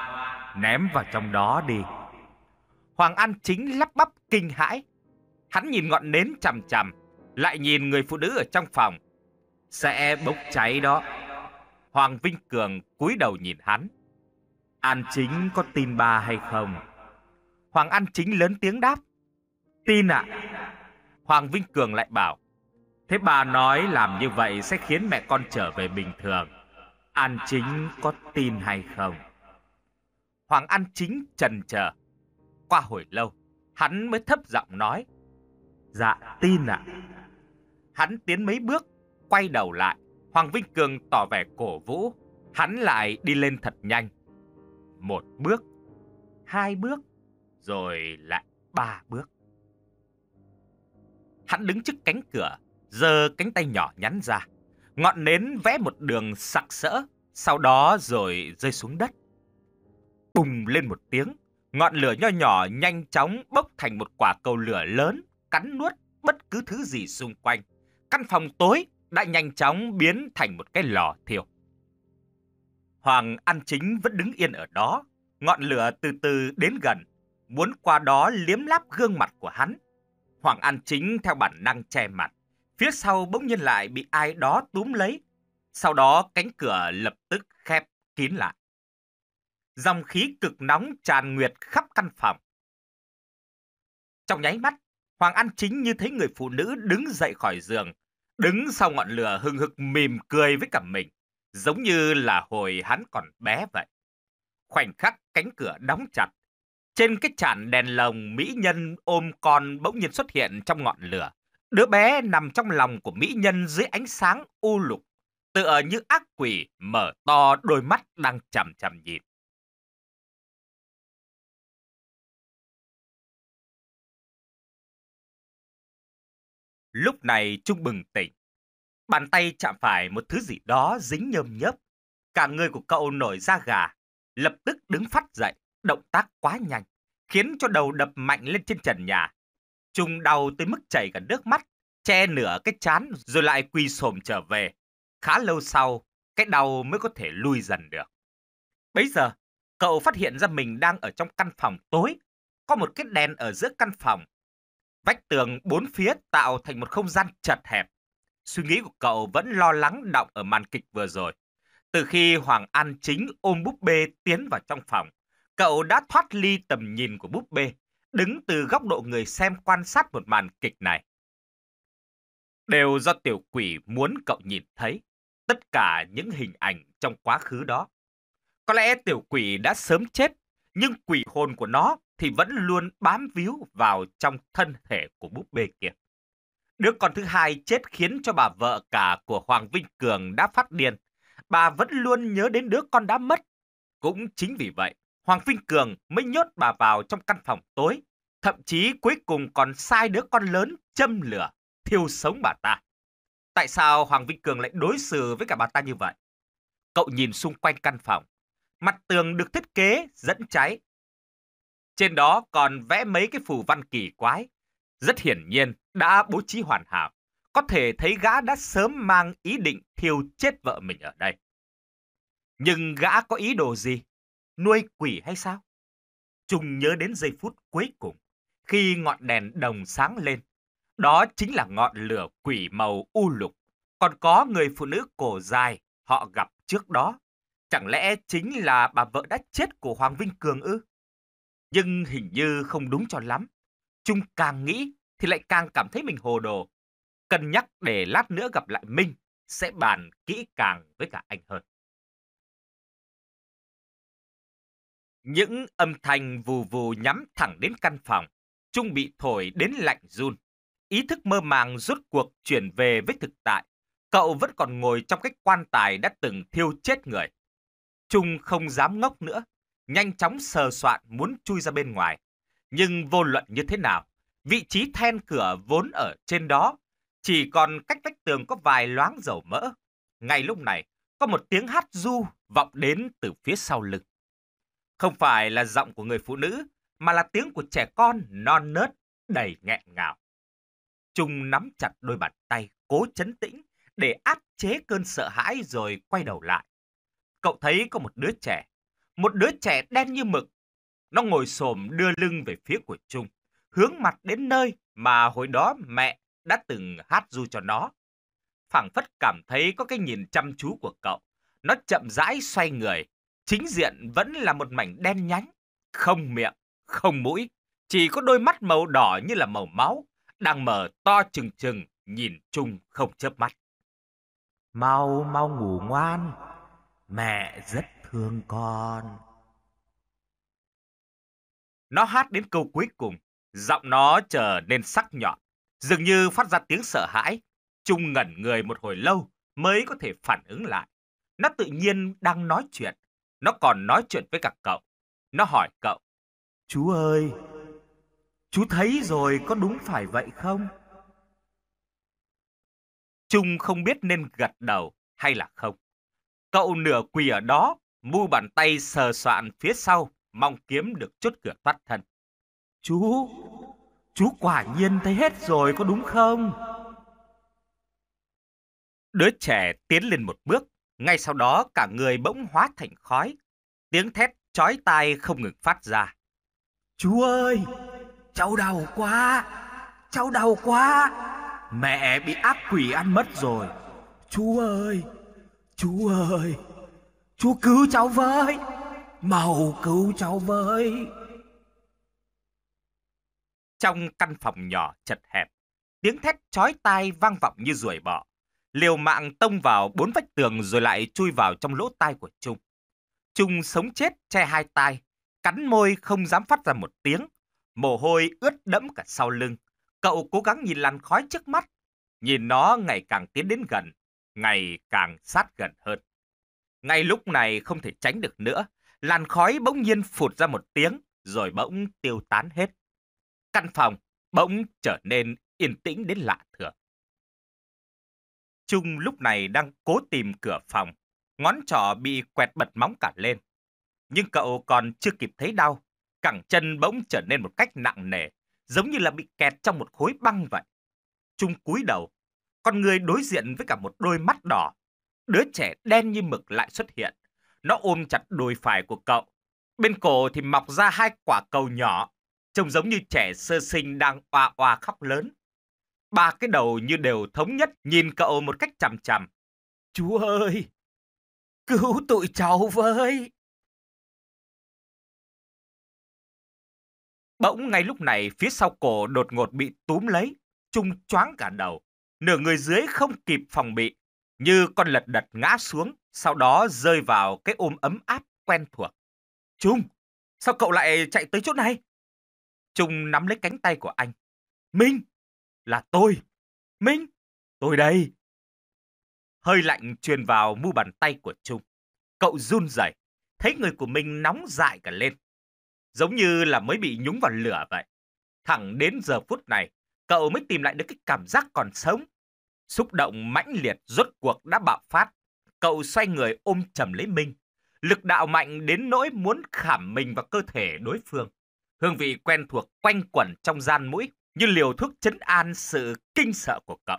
ném vào trong đó đi. Hoàng An Chính lắp bắp kinh hãi. Hắn nhìn ngọn nến chằm chằm, lại nhìn người phụ nữ ở trong phòng. Sẽ bốc cháy đó. Hoàng Vinh Cường cúi đầu nhìn hắn. An Chính có tin ba hay không? Hoàng An Chính lớn tiếng đáp. Tin ạ. Hoàng Vinh Cường lại bảo. Thế bà nói làm như vậy sẽ khiến mẹ con trở về bình thường. An Chính có tin hay không? Hoàng An Chính trần chờ. Qua hồi lâu, hắn mới thấp giọng nói. Dạ tin ạ. Hắn tiến mấy bước, quay đầu lại, Hoàng Vinh Cường tỏ vẻ cổ vũ, hắn lại đi lên thật nhanh. Một bước, hai bước, rồi lại ba bước. Hắn đứng trước cánh cửa, giơ cánh tay nhỏ nhắn ra. Ngọn nến vẽ một đường sặc sỡ, sau đó rồi rơi xuống đất. Bùng lên một tiếng, ngọn lửa nho nhỏ nhanh chóng bốc thành một quả cầu lửa lớn, cắn nuốt bất cứ thứ gì xung quanh. Căn phòng tối đã nhanh chóng biến thành một cái lò thiêu. Hoàng An Chính vẫn đứng yên ở đó, ngọn lửa từ từ đến gần, muốn qua đó liếm láp gương mặt của hắn. Hoàng An Chính theo bản năng che mặt, phía sau bỗng nhiên lại bị ai đó túm lấy. Sau đó cánh cửa lập tức khép kín lại. Dòng khí cực nóng tràn nguyệt khắp căn phòng. Trong nháy mắt, Hoàng An Chính như thấy người phụ nữ đứng dậy khỏi giường, đứng sau ngọn lửa hưng hực mỉm cười với cả mình, giống như là hồi hắn còn bé vậy. Khoảnh khắc cánh cửa đóng chặt, trên cái chản đèn lồng mỹ nhân ôm con bỗng nhiên xuất hiện trong ngọn lửa. Đứa bé nằm trong lòng của mỹ nhân dưới ánh sáng u lục, tựa như ác quỷ mở to đôi mắt đang chằm chằm nhìn. Lúc này Trung bừng tỉnh. Bàn tay chạm phải một thứ gì đó dính nhơm nhớp. Cả người của cậu nổi da gà, lập tức đứng phát dậy, động tác quá nhanh, khiến cho đầu đập mạnh lên trên trần nhà. Trung đau tới mức chảy cả nước mắt, che nửa cái chán rồi lại quỳ xổm trở về. Khá lâu sau, cái đau mới có thể lui dần được. Bấy giờ, cậu phát hiện ra mình đang ở trong căn phòng tối. Có một cái đèn ở giữa căn phòng Vách tường bốn phía tạo thành một không gian chật hẹp. Suy nghĩ của cậu vẫn lo lắng động ở màn kịch vừa rồi. Từ khi Hoàng An Chính ôm búp bê tiến vào trong phòng, cậu đã thoát ly tầm nhìn của búp bê, đứng từ góc độ người xem quan sát một màn kịch này. Đều do tiểu quỷ muốn cậu nhìn thấy, tất cả những hình ảnh trong quá khứ đó. Có lẽ tiểu quỷ đã sớm chết, nhưng quỷ hồn của nó thì vẫn luôn bám víu vào trong thân thể của búp bê kia. Đứa con thứ hai chết khiến cho bà vợ cả của Hoàng Vinh Cường đã phát điên. Bà vẫn luôn nhớ đến đứa con đã mất. Cũng chính vì vậy, Hoàng Vinh Cường mới nhốt bà vào trong căn phòng tối. Thậm chí cuối cùng còn sai đứa con lớn châm lửa, thiêu sống bà ta. Tại sao Hoàng Vinh Cường lại đối xử với cả bà ta như vậy? Cậu nhìn xung quanh căn phòng. Mặt tường được thiết kế dẫn cháy trên đó còn vẽ mấy cái phù văn kỳ quái. Rất hiển nhiên đã bố trí hoàn hảo. Có thể thấy gã đã sớm mang ý định thiêu chết vợ mình ở đây. Nhưng gã có ý đồ gì? Nuôi quỷ hay sao? Trung nhớ đến giây phút cuối cùng, khi ngọn đèn đồng sáng lên. Đó chính là ngọn lửa quỷ màu u lục. Còn có người phụ nữ cổ dài họ gặp trước đó. Chẳng lẽ chính là bà vợ đã chết của Hoàng Vinh Cường ư? nhưng hình như không đúng cho lắm. Trung càng nghĩ thì lại càng cảm thấy mình hồ đồ. Cân nhắc để lát nữa gặp lại Minh sẽ bàn kỹ càng với cả anh hơn. Những âm thanh vù vù nhắm thẳng đến căn phòng, Trung bị thổi đến lạnh run. Ý thức mơ màng rút cuộc chuyển về với thực tại. Cậu vẫn còn ngồi trong cái quan tài đã từng thiêu chết người. Trung không dám ngốc nữa, nhanh chóng sờ soạn muốn chui ra bên ngoài. Nhưng vô luận như thế nào, vị trí then cửa vốn ở trên đó, chỉ còn cách vách tường có vài loáng dầu mỡ. Ngay lúc này, có một tiếng hát du vọng đến từ phía sau lưng. Không phải là giọng của người phụ nữ, mà là tiếng của trẻ con non nớt, đầy nghẹn ngào. Trung nắm chặt đôi bàn tay, cố chấn tĩnh để áp chế cơn sợ hãi rồi quay đầu lại. Cậu thấy có một đứa trẻ một đứa trẻ đen như mực. Nó ngồi xổm đưa lưng về phía của Trung, hướng mặt đến nơi mà hồi đó mẹ đã từng hát du cho nó. Phảng phất cảm thấy có cái nhìn chăm chú của cậu. Nó chậm rãi xoay người, chính diện vẫn là một mảnh đen nhánh, không miệng, không mũi, chỉ có đôi mắt màu đỏ như là màu máu, đang mở to trừng trừng nhìn Trung không chớp mắt. Mau mau ngủ ngoan, mẹ rất thương con. Nó hát đến câu cuối cùng, giọng nó trở nên sắc nhọn, dường như phát ra tiếng sợ hãi. Trung ngẩn người một hồi lâu mới có thể phản ứng lại. Nó tự nhiên đang nói chuyện, nó còn nói chuyện với cả cậu. Nó hỏi cậu, Chú ơi, chú thấy rồi có đúng phải vậy không? Trung không biết nên gật đầu hay là không. Cậu nửa quỳ ở đó mu bàn tay sờ soạn phía sau, mong kiếm được chốt cửa thoát thân. Chú, chú quả nhiên thấy hết rồi có đúng không? Đứa trẻ tiến lên một bước, ngay sau đó cả người bỗng hóa thành khói. Tiếng thét chói tai không ngừng phát ra. Chú ơi, cháu đau quá, cháu đau quá, mẹ bị ác quỷ ăn mất rồi. Chú ơi, chú ơi. Chúa cứu cháu với, màu cứu cháu với. Trong căn phòng nhỏ chật hẹp, tiếng thét chói tai vang vọng như ruồi bọ. Liều mạng tông vào bốn vách tường rồi lại chui vào trong lỗ tai của Trung. Trung sống chết che hai tai, cắn môi không dám phát ra một tiếng. Mồ hôi ướt đẫm cả sau lưng. Cậu cố gắng nhìn làn khói trước mắt, nhìn nó ngày càng tiến đến gần, ngày càng sát gần hơn. Ngay lúc này không thể tránh được nữa, làn khói bỗng nhiên phụt ra một tiếng rồi bỗng tiêu tán hết. Căn phòng bỗng trở nên yên tĩnh đến lạ thường. Trung lúc này đang cố tìm cửa phòng, ngón trỏ bị quẹt bật móng cả lên. Nhưng cậu còn chưa kịp thấy đau, cẳng chân bỗng trở nên một cách nặng nề, giống như là bị kẹt trong một khối băng vậy. Trung cúi đầu, con người đối diện với cả một đôi mắt đỏ đứa trẻ đen như mực lại xuất hiện. Nó ôm chặt đùi phải của cậu. Bên cổ thì mọc ra hai quả cầu nhỏ, trông giống như trẻ sơ sinh đang oa oa khóc lớn. Ba cái đầu như đều thống nhất nhìn cậu một cách chằm chằm. Chú ơi! Cứu tụi cháu với! Bỗng ngay lúc này phía sau cổ đột ngột bị túm lấy, trung choáng cả đầu. Nửa người dưới không kịp phòng bị, như con lật đật ngã xuống, sau đó rơi vào cái ôm ấm áp quen thuộc. Trung, sao cậu lại chạy tới chỗ này? Trung nắm lấy cánh tay của anh. Minh, là tôi. Minh, tôi đây. Hơi lạnh truyền vào mu bàn tay của Trung. Cậu run rẩy, thấy người của mình nóng dại cả lên. Giống như là mới bị nhúng vào lửa vậy. Thẳng đến giờ phút này, cậu mới tìm lại được cái cảm giác còn sống Xúc động mãnh liệt rốt cuộc đã bạo phát. Cậu xoay người ôm chầm lấy Minh. Lực đạo mạnh đến nỗi muốn khảm mình vào cơ thể đối phương. Hương vị quen thuộc quanh quẩn trong gian mũi như liều thuốc chấn an sự kinh sợ của cậu.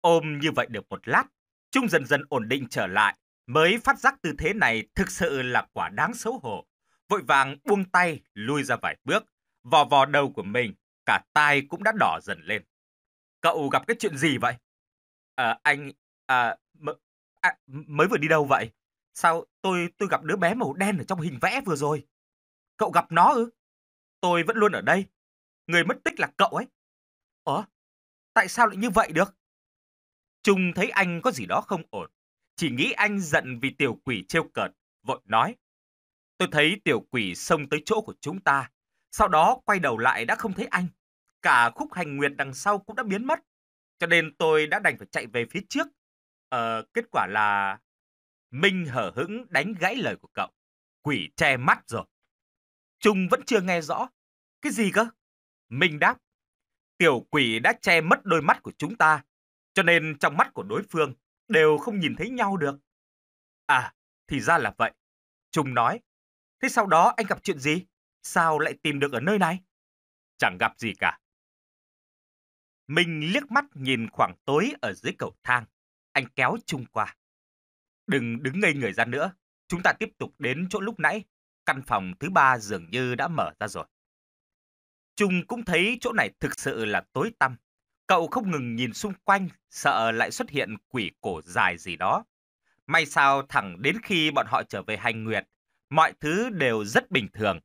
Ôm như vậy được một lát, Trung dần dần ổn định trở lại, mới phát giác tư thế này thực sự là quả đáng xấu hổ. Vội vàng buông tay, lui ra vài bước, vò vò đầu của mình, cả tai cũng đã đỏ dần lên. Cậu gặp cái chuyện gì vậy? à, anh ờ, à, m- à, mới vừa đi đâu vậy? Sao tôi tôi gặp đứa bé màu đen ở trong hình vẽ vừa rồi. Cậu gặp nó ư? Tôi vẫn luôn ở đây. Người mất tích là cậu ấy. ủa tại sao lại như vậy được? Trung thấy anh có gì đó không ổn. Chỉ nghĩ anh giận vì tiểu quỷ trêu cợt, vội nói. Tôi thấy tiểu quỷ xông tới chỗ của chúng ta. Sau đó quay đầu lại đã không thấy anh. Cả khúc hành nguyệt đằng sau cũng đã biến mất. Cho nên tôi đã đành phải chạy về phía trước. Ờ, kết quả là Minh hở hững đánh gãy lời của cậu. Quỷ che mắt rồi. Trung vẫn chưa nghe rõ. Cái gì cơ? Minh đáp. Tiểu quỷ đã che mất đôi mắt của chúng ta. Cho nên trong mắt của đối phương đều không nhìn thấy nhau được. À, thì ra là vậy. Trung nói. Thế sau đó anh gặp chuyện gì? Sao lại tìm được ở nơi này? Chẳng gặp gì cả. Mình liếc mắt nhìn khoảng tối ở dưới cầu thang. Anh kéo trung qua. Đừng đứng ngây người ra nữa. Chúng ta tiếp tục đến chỗ lúc nãy. Căn phòng thứ ba dường như đã mở ra rồi. Trung cũng thấy chỗ này thực sự là tối tăm. Cậu không ngừng nhìn xung quanh, sợ lại xuất hiện quỷ cổ dài gì đó. May sao thẳng đến khi bọn họ trở về hành nguyệt, mọi thứ đều rất bình thường.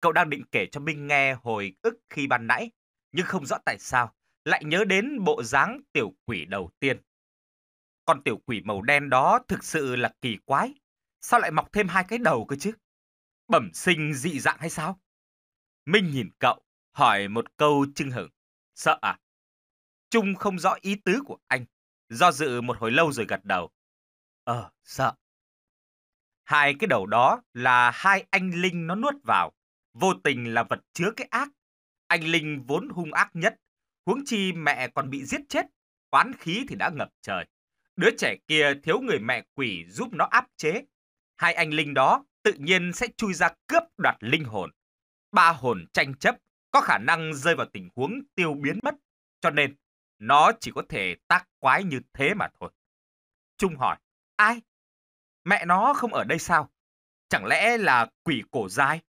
Cậu đang định kể cho Minh nghe hồi ức khi ban nãy, nhưng không rõ tại sao, lại nhớ đến bộ dáng tiểu quỷ đầu tiên. Con tiểu quỷ màu đen đó thực sự là kỳ quái. Sao lại mọc thêm hai cái đầu cơ chứ? Bẩm sinh dị dạng hay sao? Minh nhìn cậu, hỏi một câu chưng hửng. Sợ à? Trung không rõ ý tứ của anh. Do dự một hồi lâu rồi gật đầu. Ờ, sợ. Hai cái đầu đó là hai anh Linh nó nuốt vào. Vô tình là vật chứa cái ác. Anh Linh vốn hung ác nhất Huống chi mẹ còn bị giết chết, oán khí thì đã ngập trời. Đứa trẻ kia thiếu người mẹ quỷ giúp nó áp chế. Hai anh linh đó tự nhiên sẽ chui ra cướp đoạt linh hồn. Ba hồn tranh chấp có khả năng rơi vào tình huống tiêu biến mất, cho nên nó chỉ có thể tác quái như thế mà thôi. Trung hỏi, ai? Mẹ nó không ở đây sao? Chẳng lẽ là quỷ cổ dai?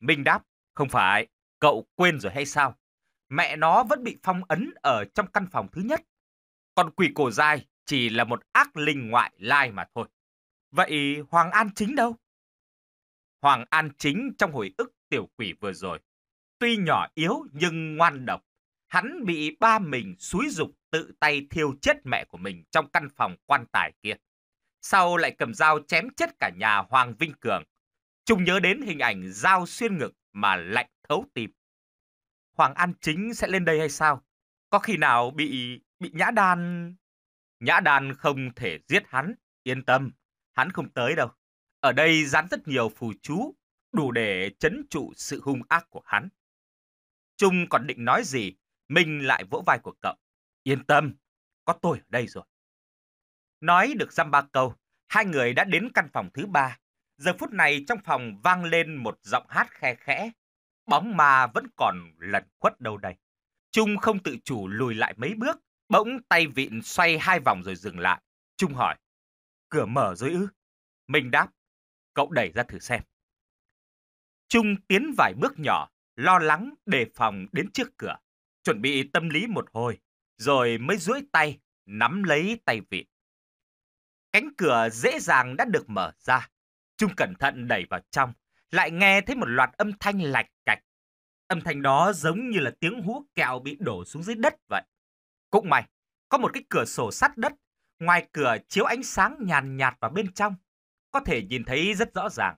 Minh đáp, không phải, cậu quên rồi hay sao? mẹ nó vẫn bị phong ấn ở trong căn phòng thứ nhất. Còn quỷ cổ dai chỉ là một ác linh ngoại lai mà thôi. Vậy Hoàng An Chính đâu? Hoàng An Chính trong hồi ức tiểu quỷ vừa rồi, tuy nhỏ yếu nhưng ngoan độc. Hắn bị ba mình xúi dục tự tay thiêu chết mẹ của mình trong căn phòng quan tài kia. Sau lại cầm dao chém chết cả nhà Hoàng Vinh Cường. Trung nhớ đến hình ảnh dao xuyên ngực mà lạnh thấu tim. Hoàng An Chính sẽ lên đây hay sao? Có khi nào bị bị Nhã Đan... Nhã Đan không thể giết hắn, yên tâm, hắn không tới đâu. Ở đây dán rất nhiều phù chú, đủ để chấn trụ sự hung ác của hắn. Trung còn định nói gì, mình lại vỗ vai của cậu. Yên tâm, có tôi ở đây rồi. Nói được dăm ba câu, hai người đã đến căn phòng thứ ba. Giờ phút này trong phòng vang lên một giọng hát khe khẽ, bóng ma vẫn còn lẩn khuất đâu đây. Trung không tự chủ lùi lại mấy bước, bỗng tay vịn xoay hai vòng rồi dừng lại. Trung hỏi, cửa mở rồi ư? Mình đáp, cậu đẩy ra thử xem. Trung tiến vài bước nhỏ, lo lắng đề phòng đến trước cửa, chuẩn bị tâm lý một hồi, rồi mới duỗi tay, nắm lấy tay vịn. Cánh cửa dễ dàng đã được mở ra, Trung cẩn thận đẩy vào trong, lại nghe thấy một loạt âm thanh lạch cạch. Âm thanh đó giống như là tiếng hú kẹo bị đổ xuống dưới đất vậy. Cũng may, có một cái cửa sổ sắt đất, ngoài cửa chiếu ánh sáng nhàn nhạt vào bên trong. Có thể nhìn thấy rất rõ ràng.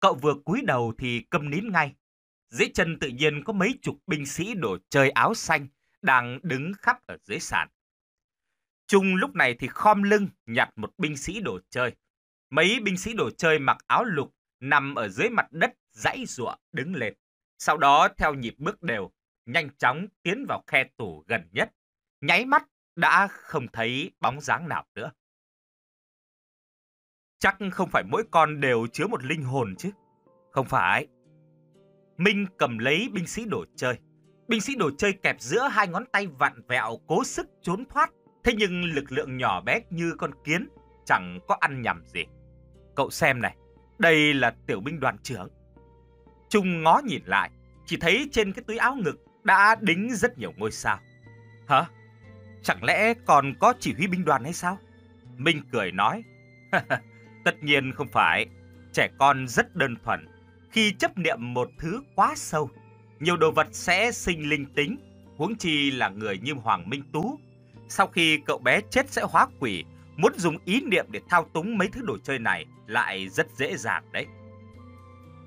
Cậu vừa cúi đầu thì câm nín ngay. Dưới chân tự nhiên có mấy chục binh sĩ đổ chơi áo xanh đang đứng khắp ở dưới sàn. Trung lúc này thì khom lưng nhặt một binh sĩ đồ chơi. Mấy binh sĩ đồ chơi mặc áo lục nằm ở dưới mặt đất dãy giụa đứng lên. Sau đó theo nhịp bước đều, nhanh chóng tiến vào khe tủ gần nhất. Nháy mắt đã không thấy bóng dáng nào nữa. Chắc không phải mỗi con đều chứa một linh hồn chứ. Không phải. Minh cầm lấy binh sĩ đồ chơi. Binh sĩ đồ chơi kẹp giữa hai ngón tay vặn vẹo cố sức trốn thoát. Thế nhưng lực lượng nhỏ bé như con kiến chẳng có ăn nhầm gì. Cậu xem này, đây là tiểu binh đoàn trưởng. Trung ngó nhìn lại, chỉ thấy trên cái túi áo ngực đã đính rất nhiều ngôi sao. Hả? Chẳng lẽ còn có chỉ huy binh đoàn hay sao? Minh cười nói, tất nhiên không phải. Trẻ con rất đơn thuần. Khi chấp niệm một thứ quá sâu, nhiều đồ vật sẽ sinh linh tính, huống chi là người như Hoàng Minh Tú. Sau khi cậu bé chết sẽ hóa quỷ, Muốn dùng ý niệm để thao túng mấy thứ đồ chơi này lại rất dễ dàng đấy.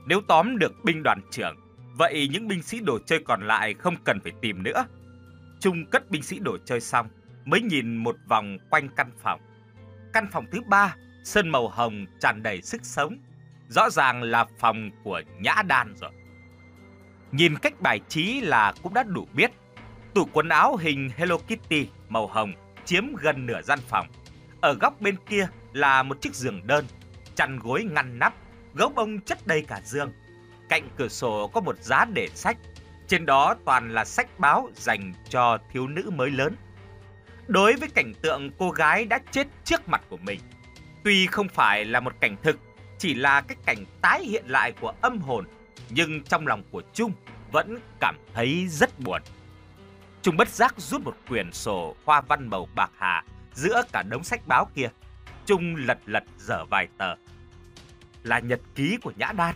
Nếu tóm được binh đoàn trưởng, vậy những binh sĩ đồ chơi còn lại không cần phải tìm nữa. Trung cất binh sĩ đồ chơi xong, mới nhìn một vòng quanh căn phòng. Căn phòng thứ ba, sơn màu hồng tràn đầy sức sống. Rõ ràng là phòng của Nhã Đan rồi. Nhìn cách bài trí là cũng đã đủ biết. Tủ quần áo hình Hello Kitty màu hồng chiếm gần nửa gian phòng ở góc bên kia là một chiếc giường đơn, chăn gối ngăn nắp, gấu bông chất đầy cả giường. Cạnh cửa sổ có một giá để sách, trên đó toàn là sách báo dành cho thiếu nữ mới lớn. Đối với cảnh tượng cô gái đã chết trước mặt của mình, tuy không phải là một cảnh thực, chỉ là cái cảnh tái hiện lại của âm hồn, nhưng trong lòng của Trung vẫn cảm thấy rất buồn. Trung bất giác rút một quyển sổ hoa văn màu bạc hà giữa cả đống sách báo kia. Trung lật lật dở vài tờ. Là nhật ký của Nhã Đan.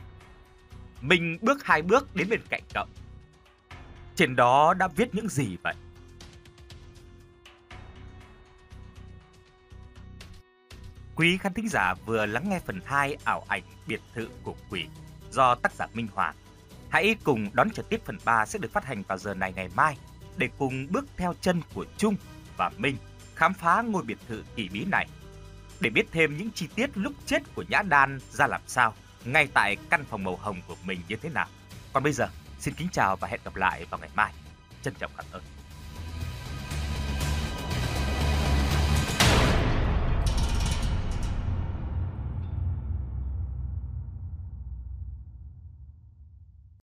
Mình bước hai bước đến bên cạnh cậu. Trên đó đã viết những gì vậy? Quý khán thính giả vừa lắng nghe phần 2 ảo ảnh biệt thự của quỷ do tác giả Minh Hoàng. Hãy cùng đón chờ tiếp phần 3 sẽ được phát hành vào giờ này ngày mai để cùng bước theo chân của Trung và Minh khám phá ngôi biệt thự kỳ bí này. Để biết thêm những chi tiết lúc chết của Nhã Đan ra làm sao, ngay tại căn phòng màu hồng của mình như thế nào. Còn bây giờ, xin kính chào và hẹn gặp lại vào ngày mai. Trân trọng cảm ơn.